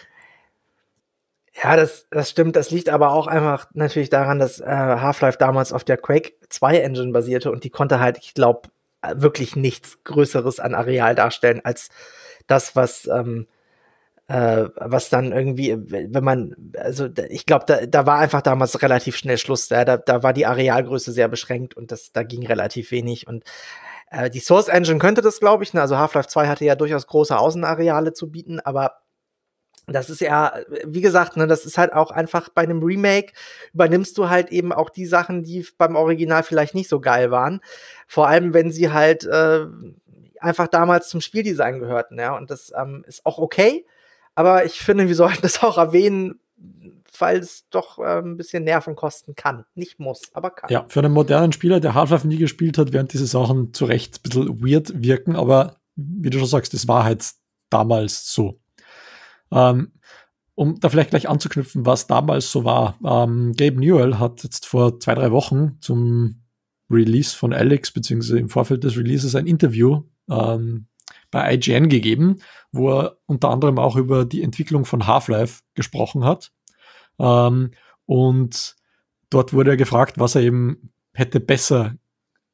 ja, das, das stimmt. Das liegt aber auch einfach natürlich daran, dass äh, Half-Life damals auf der Quake 2 Engine basierte und die konnte halt, ich glaube, wirklich nichts Größeres an Areal darstellen als das, was, ähm, äh, was dann irgendwie, wenn man, also ich glaube, da, da war einfach damals relativ schnell Schluss. Da, da, da war die Arealgröße sehr beschränkt und das, da ging relativ wenig und äh, die Source Engine könnte das, glaube ich. Ne? Also Half-Life 2 hatte ja durchaus große Außenareale zu bieten, aber das ist ja, wie gesagt, ne, das ist halt auch einfach bei einem Remake übernimmst du halt eben auch die Sachen, die beim Original vielleicht nicht so geil waren. Vor allem, wenn sie halt äh, einfach damals zum Spieldesign gehörten, ja. Und das ähm, ist auch okay. Aber ich finde, wir sollten (laughs) das auch erwähnen, weil es doch äh, ein bisschen Nerven kosten kann. Nicht muss, aber kann. Ja, für einen modernen Spieler, der Half-Life nie gespielt hat, werden diese Sachen zu Recht ein bisschen weird wirken, aber wie du schon sagst, das war halt damals so. Ähm, um da vielleicht gleich anzuknüpfen, was damals so war. Ähm, Gabe Newell hat jetzt vor zwei, drei Wochen zum Release von Alex, beziehungsweise im Vorfeld des Releases, ein Interview ähm, bei IGN gegeben, wo er unter anderem auch über die Entwicklung von Half-Life gesprochen hat. Ähm, und dort wurde er gefragt, was er eben hätte besser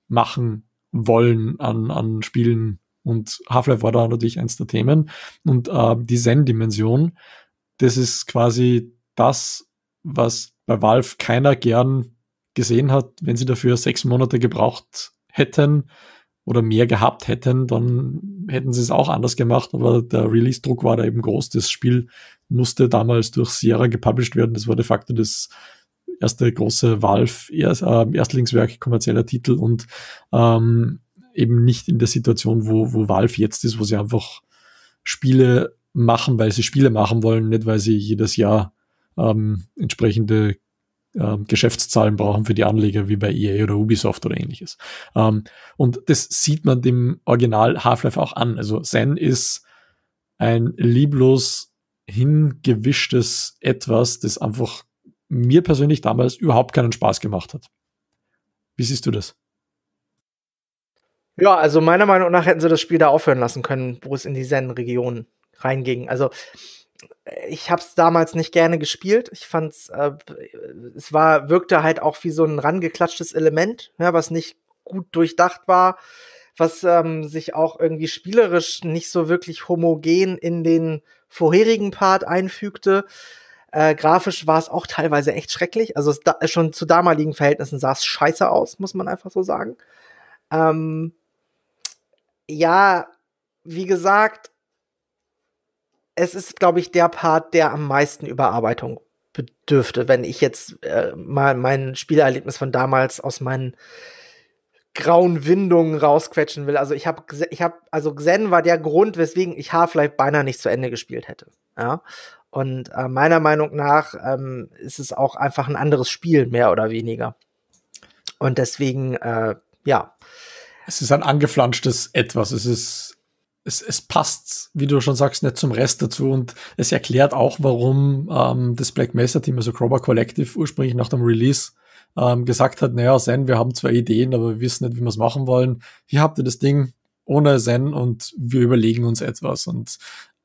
machen wollen an, an Spielen und Half-Life war da natürlich eins der Themen. Und äh, die Zen-Dimension, das ist quasi das, was bei Valve keiner gern gesehen hat, wenn sie dafür sechs Monate gebraucht hätten oder mehr gehabt hätten, dann hätten sie es auch anders gemacht, aber der Release-Druck war da eben groß. Das Spiel musste damals durch Sierra gepublished werden. Das war de facto das erste große Valve, äh, Erstlingswerk, kommerzieller Titel und ähm, eben nicht in der Situation, wo, wo Valve jetzt ist, wo sie einfach Spiele machen, weil sie Spiele machen wollen, nicht weil sie jedes Jahr ähm, entsprechende ähm, Geschäftszahlen brauchen für die Anleger wie bei EA oder Ubisoft oder ähnliches. Ähm, und das sieht man dem Original Half-Life auch an. Also Zen ist ein lieblos hingewischtes etwas, das einfach mir persönlich damals überhaupt keinen Spaß gemacht hat. Wie siehst du das? Ja, also meiner Meinung nach hätten sie das Spiel da aufhören lassen können, wo es in die Zen-Region reinging. Also äh, ich habe es damals nicht gerne gespielt. Ich fand es, äh, es war, wirkte halt auch wie so ein rangeklatschtes Element, ja, was nicht gut durchdacht war, was ähm, sich auch irgendwie spielerisch nicht so wirklich homogen in den vorherigen Part einfügte. Äh, grafisch war es auch teilweise echt schrecklich. Also da, schon zu damaligen Verhältnissen sah es scheiße aus, muss man einfach so sagen. Ähm, ja, wie gesagt, es ist, glaube ich, der Part, der am meisten Überarbeitung bedürfte, wenn ich jetzt äh, mal mein Spielerlebnis von damals aus meinen grauen Windungen rausquetschen will. Also ich habe, ich habe, also Xen war der Grund, weswegen ich Half-Life beinahe nicht zu Ende gespielt hätte. Ja. Und äh, meiner Meinung nach ähm, ist es auch einfach ein anderes Spiel, mehr oder weniger. Und deswegen, äh, ja. Es ist ein angeflanschtes Etwas. Es ist, es, es passt, wie du schon sagst, nicht zum Rest dazu und es erklärt auch, warum ähm, das Black Mesa Team, also Crowbar Collective, ursprünglich nach dem Release ähm, gesagt hat, naja, Zen, wir haben zwei Ideen, aber wir wissen nicht, wie wir es machen wollen. Hier habt ihr das Ding ohne Zen und wir überlegen uns etwas. Und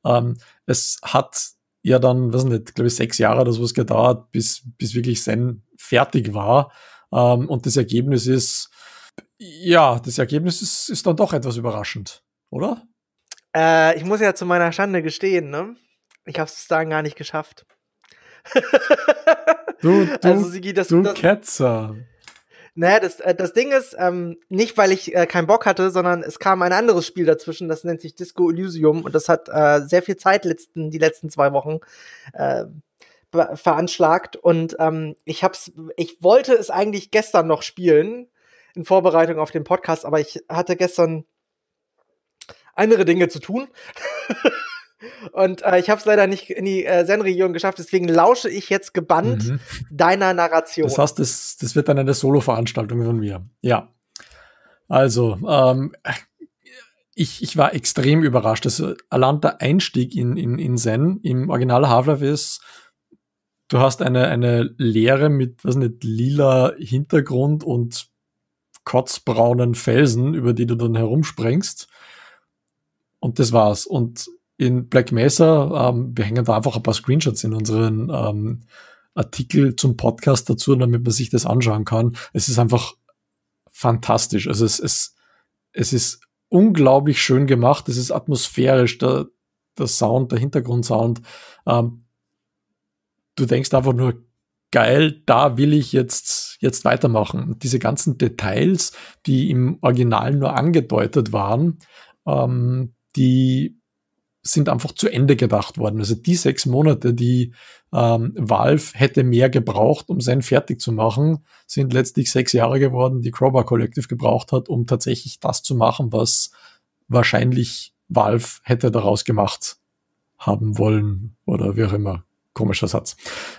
ähm, es hat ja dann, weiß nicht, glaube ich, sechs Jahre oder sowas gedauert, bis, bis wirklich Zen fertig war. Ähm, und das Ergebnis ist, ja, das Ergebnis ist, ist dann doch etwas überraschend, oder? Äh, ich muss ja zu meiner Schande gestehen, ne? Ich habe es sozusagen gar nicht geschafft. du, (laughs) du, also, Sigi, das, du das, Ketzer. Naja, das, äh, das Ding ist, ähm, nicht weil ich äh, keinen Bock hatte, sondern es kam ein anderes Spiel dazwischen, das nennt sich Disco Elysium und das hat äh, sehr viel Zeit letzten, die letzten zwei Wochen äh, veranschlagt und ähm, ich hab's, ich wollte es eigentlich gestern noch spielen, in Vorbereitung auf den Podcast, aber ich hatte gestern andere Dinge zu tun. (laughs) Und äh, ich habe es leider nicht in die äh, Zen-Region geschafft, deswegen lausche ich jetzt gebannt mhm. deiner Narration. Das heißt, das, das wird dann eine Solo-Veranstaltung von mir. Ja. Also, ähm, ich, ich war extrem überrascht. Das äh, allein der Einstieg in, in, in Zen im Original Half-Life ist, du hast eine, eine Leere mit, was nicht, lila Hintergrund und kotzbraunen Felsen, über die du dann herumsprengst. Und das war's. Und in Black Mesa, ähm, wir hängen da einfach ein paar Screenshots in unseren ähm, Artikel zum Podcast dazu, damit man sich das anschauen kann. Es ist einfach fantastisch. Also es, es, es ist unglaublich schön gemacht. Es ist atmosphärisch. Der, der Sound, der Hintergrundsound. Ähm, du denkst einfach nur, geil, da will ich jetzt jetzt weitermachen. Diese ganzen Details, die im Original nur angedeutet waren, ähm, die sind einfach zu Ende gedacht worden. Also die sechs Monate, die ähm, Valve hätte mehr gebraucht, um sein fertig zu machen, sind letztlich sechs Jahre geworden, die Crowbar Collective gebraucht hat, um tatsächlich das zu machen, was wahrscheinlich Valve hätte daraus gemacht haben wollen oder wie auch immer. Komischer Satz.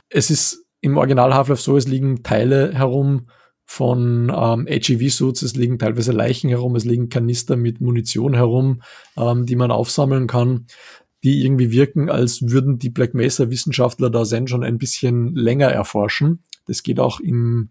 Es ist im Original Half-Life so, es liegen Teile herum von ähm, HEV-Suits, es liegen teilweise Leichen herum, es liegen Kanister mit Munition herum, ähm, die man aufsammeln kann, die irgendwie wirken, als würden die Black Mesa-Wissenschaftler da Zen schon ein bisschen länger erforschen. Das geht auch im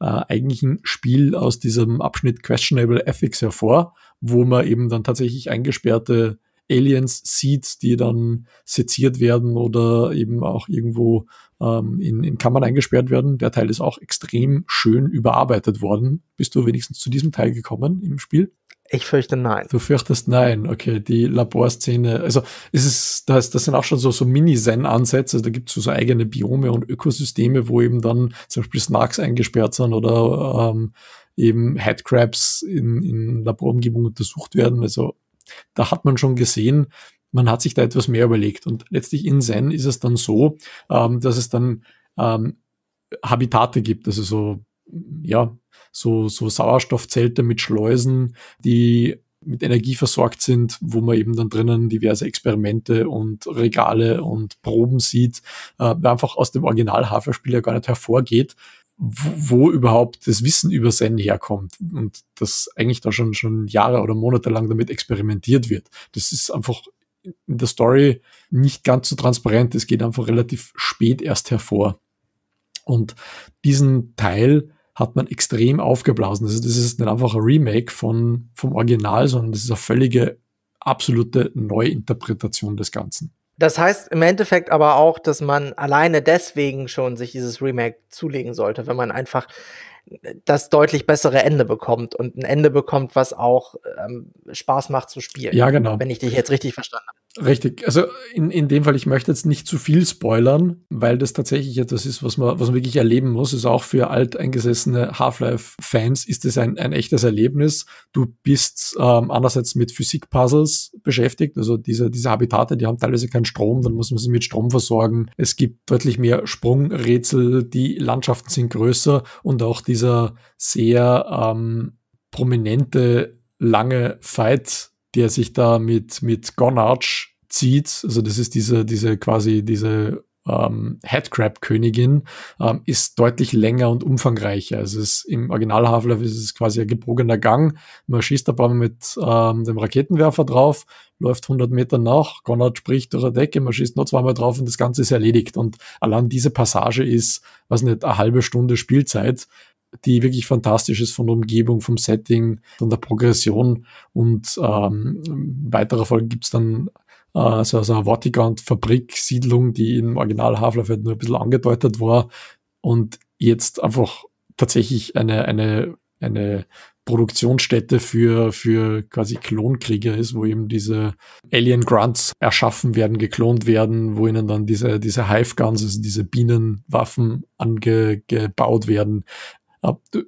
äh, eigentlichen Spiel aus diesem Abschnitt Questionable Ethics hervor, wo man eben dann tatsächlich eingesperrte Aliens sieht, die dann seziert werden oder eben auch irgendwo ähm, in, in Kammern eingesperrt werden. Der Teil ist auch extrem schön überarbeitet worden. Bist du wenigstens zu diesem Teil gekommen im Spiel? Ich fürchte nein. Du fürchtest nein, okay. Die Laborszene, also es ist, das, das sind auch schon so, so Mini-Zen-Ansätze. Also da gibt es so, so, eigene Biome und Ökosysteme, wo eben dann zum Beispiel Snarks eingesperrt sind oder ähm, eben Headcrabs in, in Laborumgebung untersucht werden. Also da hat man schon gesehen, man hat sich da etwas mehr überlegt. Und letztlich in Zen ist es dann so, ähm, dass es dann ähm, Habitate gibt, also so, ja, so, so Sauerstoffzelte mit Schleusen, die mit Energie versorgt sind, wo man eben dann drinnen diverse Experimente und Regale und Proben sieht, äh, einfach aus dem Original Haferspiel ja gar nicht hervorgeht, wo, wo überhaupt das Wissen über Zen herkommt und das eigentlich da schon schon Jahre oder Monate lang damit experimentiert wird. Das ist einfach in der Story nicht ganz so transparent. Es geht einfach relativ spät erst hervor. Und diesen Teil hat man extrem aufgeblasen. Also das ist nicht einfach ein Remake von, vom Original, sondern das ist eine völlige, absolute Neuinterpretation des Ganzen. Das heißt im Endeffekt aber auch, dass man alleine deswegen schon sich dieses Remake zulegen sollte, wenn man einfach das deutlich bessere Ende bekommt und ein Ende bekommt, was auch ähm, Spaß macht zu spielen. Ja, genau. Wenn ich dich jetzt richtig verstanden habe. Richtig, also in, in dem Fall, ich möchte jetzt nicht zu viel spoilern, weil das tatsächlich etwas ist, was man, was man wirklich erleben muss. Ist also auch für alteingesessene Half-Life-Fans ist es ein, ein echtes Erlebnis. Du bist ähm, andererseits mit Physik-Puzzles beschäftigt, also diese, diese Habitate, die haben teilweise keinen Strom, dann muss man sie mit Strom versorgen. Es gibt deutlich mehr Sprungrätsel, die Landschaften sind größer und auch dieser sehr ähm, prominente lange Fight der sich da mit, mit Gonarch zieht. Also das ist diese, diese quasi diese ähm, Headcrab-Königin, ähm, ist deutlich länger und umfangreicher. Also es ist, im Original Half-Life ist es quasi ein gebogener Gang. Man schießt ein paar Mal mit ähm, dem Raketenwerfer drauf, läuft 100 Meter nach, Gonarch spricht durch eine Decke, man schießt noch zweimal drauf und das Ganze ist erledigt. Und allein diese Passage ist, was nicht, eine halbe Stunde Spielzeit die wirklich fantastisch ist von der Umgebung, vom Setting, von der Progression und ähm, in weiterer Folge gibt's dann äh, so, so eine vortigant fabrik siedlung die im Original Half-Life halt nur ein bisschen angedeutet war und jetzt einfach tatsächlich eine, eine, eine Produktionsstätte für, für quasi Klonkrieger ist, wo eben diese Alien Grunts erschaffen werden, geklont werden, wo ihnen dann diese, diese Hive Guns, also diese Bienenwaffen angebaut ange, werden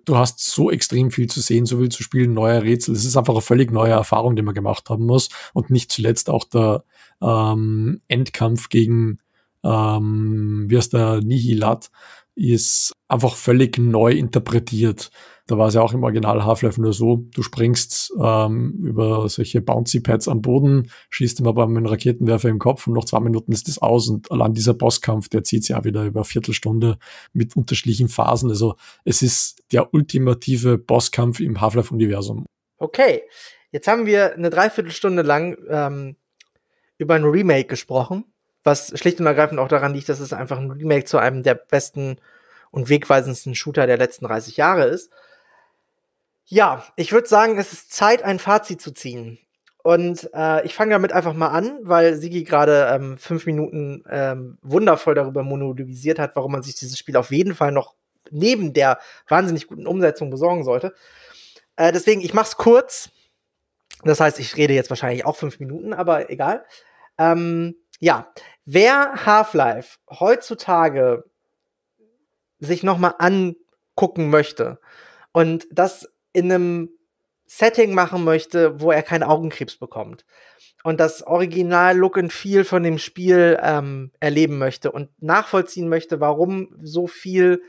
du, hast so extrem viel zu sehen, so viel zu spielen, neue Rätsel. Es ist einfach eine völlig neue Erfahrung, die man gemacht haben muss. Und nicht zuletzt auch der ähm, Endkampf gegen, ähm, wie heißt der, Nihilat, ist einfach völlig neu interpretiert. Da war es ja auch im Original Half-Life nur so, du springst ähm, über solche Bouncy-Pads am Boden, schießt ihm aber einen Raketenwerfer im Kopf und noch zwei Minuten ist das aus. Und allein dieser Bosskampf, der zieht sich auch wieder über eine Viertelstunde mit unterschiedlichen Phasen. Also es ist der ultimative Bosskampf im Half-Life-Universum. Okay, jetzt haben wir eine Dreiviertelstunde lang ähm, über ein Remake gesprochen, was schlicht und ergreifend auch daran liegt, dass es einfach ein Remake zu einem der besten und wegweisendsten Shooter der letzten 30 Jahre ist. Ja, ich würde sagen, es ist Zeit, ein Fazit zu ziehen. Und äh, ich fange damit einfach mal an, weil Sigi gerade ähm, fünf Minuten ähm, wundervoll darüber monologisiert hat, warum man sich dieses Spiel auf jeden Fall noch neben der wahnsinnig guten Umsetzung besorgen sollte. Äh, deswegen, ich mach's kurz. Das heißt, ich rede jetzt wahrscheinlich auch fünf Minuten, aber egal. Ähm, ja, wer Half-Life heutzutage sich noch mal angucken möchte und das in einem Setting machen möchte, wo er keinen Augenkrebs bekommt und das Original Look and Feel von dem Spiel ähm, erleben möchte und nachvollziehen möchte, warum so viel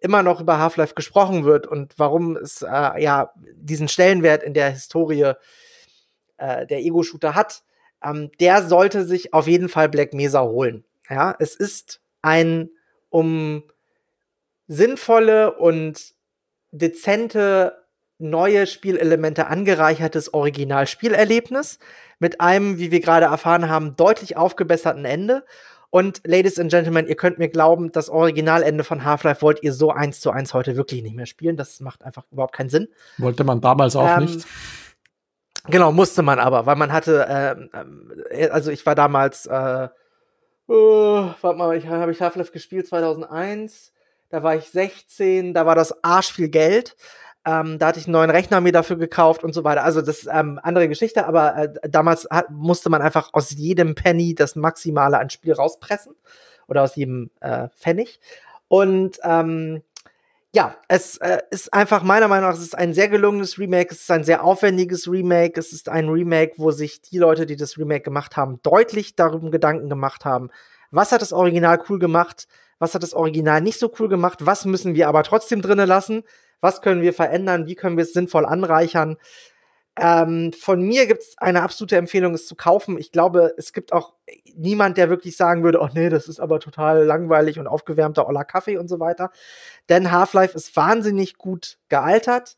immer noch über Half-Life gesprochen wird und warum es äh, ja diesen Stellenwert in der Historie äh, der Ego-Shooter hat, ähm, der sollte sich auf jeden Fall Black Mesa holen. Ja, es ist ein um sinnvolle und dezente neue Spielelemente angereichertes Originalspielerlebnis mit einem, wie wir gerade erfahren haben, deutlich aufgebesserten Ende. Und Ladies and Gentlemen, ihr könnt mir glauben, das Originalende von Half-Life wollt ihr so eins zu eins heute wirklich nicht mehr spielen. Das macht einfach überhaupt keinen Sinn. Wollte man damals auch ähm, nicht. Genau, musste man aber, weil man hatte, ähm, ähm also ich war damals, äh, oh, warte mal, ich habe ich Half-Life gespielt 2001, da war ich 16, da war das Arsch viel Geld. Ähm, da hatte ich einen neuen Rechner mir dafür gekauft und so weiter. Also das ist ähm, andere Geschichte, aber äh, damals hat, musste man einfach aus jedem Penny das Maximale an Spiel rauspressen oder aus jedem äh, Pfennig. Und ähm, ja, es äh, ist einfach meiner Meinung nach, es ist ein sehr gelungenes Remake, es ist ein sehr aufwendiges Remake, es ist ein Remake, wo sich die Leute, die das Remake gemacht haben, deutlich darüber Gedanken gemacht haben, was hat das Original cool gemacht, was hat das Original nicht so cool gemacht, was müssen wir aber trotzdem drinne lassen was können wir verändern, wie können wir es sinnvoll anreichern. Ähm, von mir gibt es eine absolute Empfehlung, es zu kaufen. Ich glaube, es gibt auch niemand, der wirklich sagen würde, oh nee, das ist aber total langweilig und aufgewärmter Oller Kaffee und so weiter. Denn Half-Life ist wahnsinnig gut gealtert.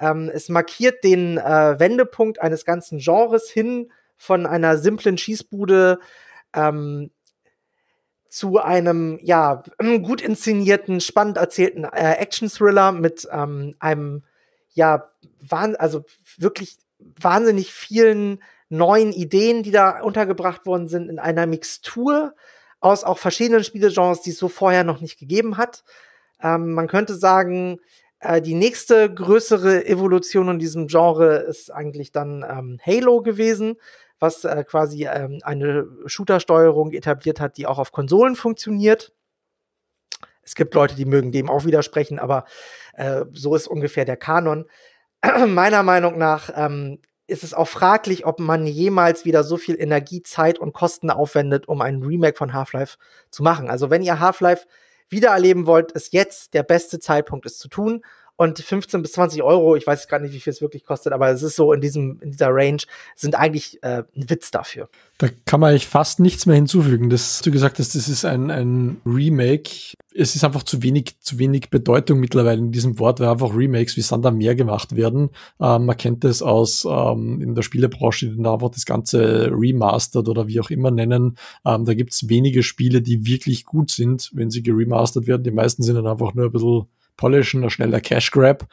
Ähm, es markiert den äh, Wendepunkt eines ganzen Genres hin von einer simplen Schießbude ähm, zu einem, ja, gut inszenierten, spannend erzählten äh, Action-Thriller mit ähm, einem, ja, wahn also wirklich wahnsinnig vielen neuen Ideen, die da untergebracht worden sind, in einer Mixtur aus auch verschiedenen Spielegenres, die es so vorher noch nicht gegeben hat. Ähm, man könnte sagen, äh, die nächste größere Evolution in diesem Genre ist eigentlich dann ähm, Halo gewesen was äh, quasi ähm, eine Shooter-Steuerung etabliert hat, die auch auf Konsolen funktioniert. Es gibt Leute, die mögen dem auch widersprechen, aber äh, so ist ungefähr der Kanon. (clears throat) Meiner Meinung nach ähm, ist es auch fraglich, ob man jemals wieder so viel Energie, Zeit und Kosten aufwendet, um einen Remake von Half-Life zu machen. Also wenn ihr Half-Life wiedererleben wollt, ist jetzt der beste Zeitpunkt, es zu tun. Und 15 bis 20 Euro, ich weiß gar nicht, wie viel es wirklich kostet, aber es ist so in, diesem, in dieser Range, sind eigentlich äh, ein Witz dafür. Da kann man eigentlich fast nichts mehr hinzufügen. Das, du gesagt hast, das ist ein, ein Remake. Es ist einfach zu wenig, zu wenig Bedeutung mittlerweile in diesem Wort, weil einfach Remakes wie Sander mehr gemacht werden. Ähm, man kennt das aus ähm, in der Spielebranche, die dann einfach das Ganze remastered oder wie auch immer nennen. Ähm, da gibt es wenige Spiele, die wirklich gut sind, wenn sie geremastert werden. Die meisten sind dann einfach nur ein bisschen polischen, ein schneller Cash Grab.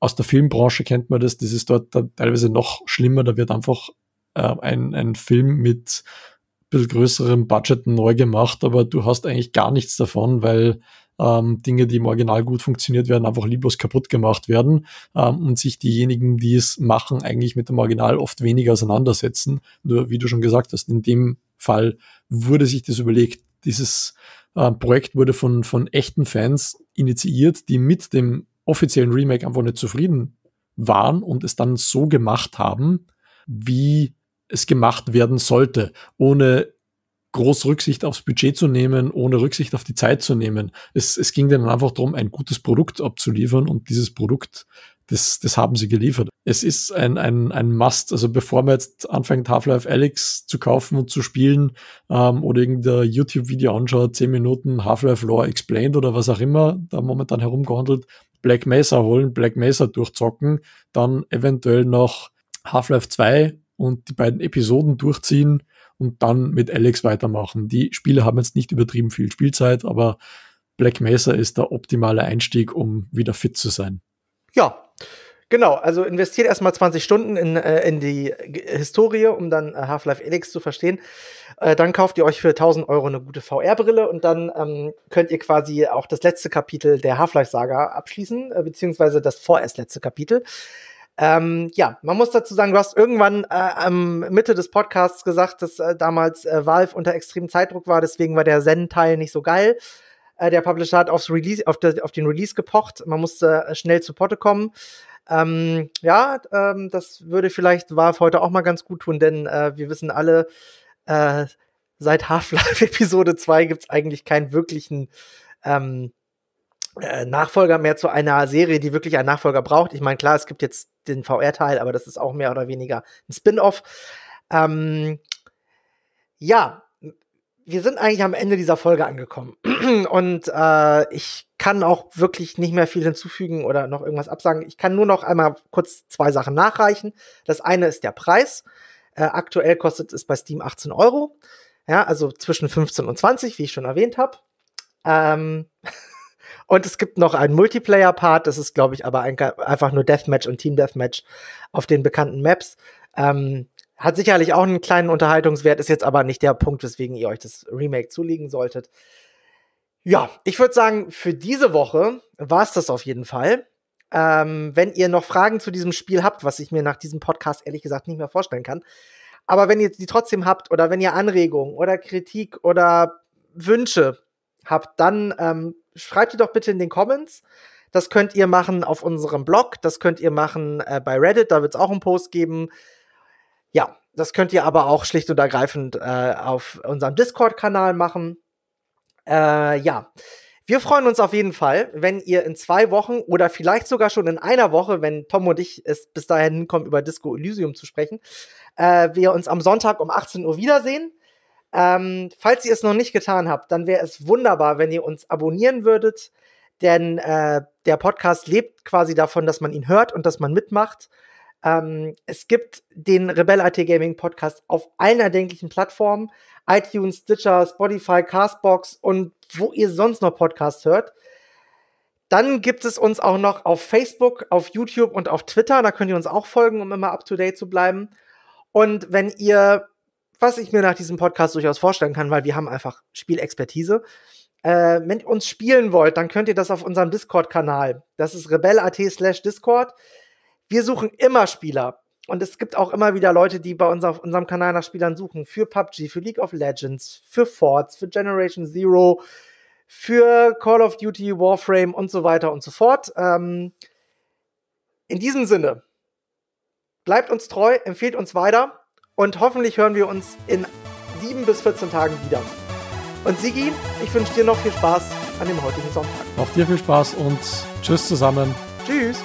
Aus der Filmbranche kennt man das, das ist dort teilweise noch schlimmer, da wird einfach äh, ein, ein Film mit ein bisschen größerem Budget neu gemacht, aber du hast eigentlich gar nichts davon, weil ähm, Dinge, die im Original gut funktioniert werden, einfach lieblos kaputt gemacht werden ähm, und sich diejenigen, die es machen, eigentlich mit dem Original oft weniger auseinandersetzen. Nur wie du schon gesagt hast, in dem Fall wurde sich das überlegt. Dieses äh, Projekt wurde von, von echten Fans initiiert, die mit dem offiziellen Remake einfach nicht zufrieden waren und es dann so gemacht haben, wie es gemacht werden sollte, ohne groß Rücksicht aufs Budget zu nehmen, ohne Rücksicht auf die Zeit zu nehmen. Es, es ging dann einfach darum, ein gutes Produkt abzuliefern und dieses Produkt das, das haben sie geliefert. Es ist ein, ein, ein Must. Also bevor man jetzt anfängt, Half-Life Alex zu kaufen und zu spielen ähm, oder irgendein YouTube-Video anschaut, 10 Minuten Half-Life Lore Explained oder was auch immer da momentan herumgehandelt, Black Mesa holen, Black Mesa durchzocken, dann eventuell noch Half-Life 2 und die beiden Episoden durchziehen und dann mit Alex weitermachen. Die Spiele haben jetzt nicht übertrieben viel Spielzeit, aber Black Mesa ist der optimale Einstieg, um wieder fit zu sein. Ja, Genau, also investiert erstmal 20 Stunden in, äh, in die Historie, um dann äh, Half-Life Elix zu verstehen. Äh, dann kauft ihr euch für 1000 Euro eine gute VR-Brille und dann ähm, könnt ihr quasi auch das letzte Kapitel der Half-Life-Saga abschließen, äh, beziehungsweise das vorerst letzte Kapitel. Ähm, ja, man muss dazu sagen, du hast irgendwann äh, am Mitte des Podcasts gesagt, dass äh, damals äh, Valve unter extremem Zeitdruck war, deswegen war der Zen-Teil nicht so geil. Äh, der Publisher hat aufs Release, auf, der, auf den Release gepocht, man musste äh, schnell zu Potte kommen. Ähm, ja, ähm, das würde vielleicht WAF heute auch mal ganz gut tun, denn äh, wir wissen alle, äh, seit Half-Life (laughs) Episode 2 gibt es eigentlich keinen wirklichen ähm, äh, Nachfolger mehr zu einer Serie, die wirklich einen Nachfolger braucht. Ich meine, klar, es gibt jetzt den VR-Teil, aber das ist auch mehr oder weniger ein Spin-off. Ähm, ja, wir sind eigentlich am Ende dieser Folge angekommen. (clears throat) Und äh, ich kann auch wirklich nicht mehr viel hinzufügen oder noch irgendwas absagen. Ich kann nur noch einmal kurz zwei Sachen nachreichen. Das eine ist der Preis. Äh, aktuell kostet es bei Steam 18 Euro. Ja, also zwischen 15 und 20, wie ich schon erwähnt habe. Ähm (laughs) und es gibt noch einen Multiplayer-Part. Das ist, glaube ich, aber ein, einfach nur Deathmatch und Team Deathmatch auf den bekannten Maps. Ähm, hat sicherlich auch einen kleinen Unterhaltungswert, ist jetzt aber nicht der Punkt, weswegen ihr euch das Remake zulegen solltet. Ja, ich würde sagen, für diese Woche war es das auf jeden Fall. Ähm, wenn ihr noch Fragen zu diesem Spiel habt, was ich mir nach diesem Podcast ehrlich gesagt nicht mehr vorstellen kann, aber wenn ihr die trotzdem habt oder wenn ihr Anregungen oder Kritik oder Wünsche habt, dann ähm, schreibt die doch bitte in den Comments. Das könnt ihr machen auf unserem Blog, das könnt ihr machen äh, bei Reddit, da wird es auch einen Post geben. Ja, das könnt ihr aber auch schlicht und ergreifend äh, auf unserem Discord-Kanal machen. Äh, ja. Wir freuen uns auf jeden Fall, wenn ihr in zwei Wochen oder vielleicht sogar schon in einer Woche, wenn Tom und ich es bis dahin hinkommen, über Disco Elysium zu sprechen, äh, wir uns am Sonntag um 18 Uhr wiedersehen. Ähm, falls ihr es noch nicht getan habt, dann wäre es wunderbar, wenn ihr uns abonnieren würdet, denn äh, der Podcast lebt quasi davon, dass man ihn hört und dass man mitmacht. Ähm, es gibt den Rebel IT Gaming Podcast auf allen erdenklichen Plattformen, iTunes, Stitcher, Spotify, Castbox und wo ihr sonst noch Podcasts hört. Dann gibt es uns auch noch auf Facebook, auf YouTube und auf Twitter. Da könnt ihr uns auch folgen, um immer up to date zu bleiben. Und wenn ihr, was ich mir nach diesem Podcast durchaus vorstellen kann, weil wir haben einfach Spielexpertise, äh, ihr uns spielen wollt, dann könnt ihr das auf unserem Discord-Kanal. Das ist rebell.at slash Discord. /discord wir suchen immer Spieler. Und es gibt auch immer wieder Leute, die bei uns auf unserem Kanal nach Spielern suchen. Für PUBG, für League of Legends, für Forts, für Generation Zero, für Call of Duty, Warframe und so weiter und so fort. Ähm, in diesem Sinne, bleibt uns treu, empfehlt uns weiter und hoffentlich hören wir uns in 7 bis 14 Tagen wieder. Und Sigi, ich wünsche dir noch viel Spaß an dem heutigen Sonntag. Auch dir viel Spaß und tschüss zusammen. Tschüss.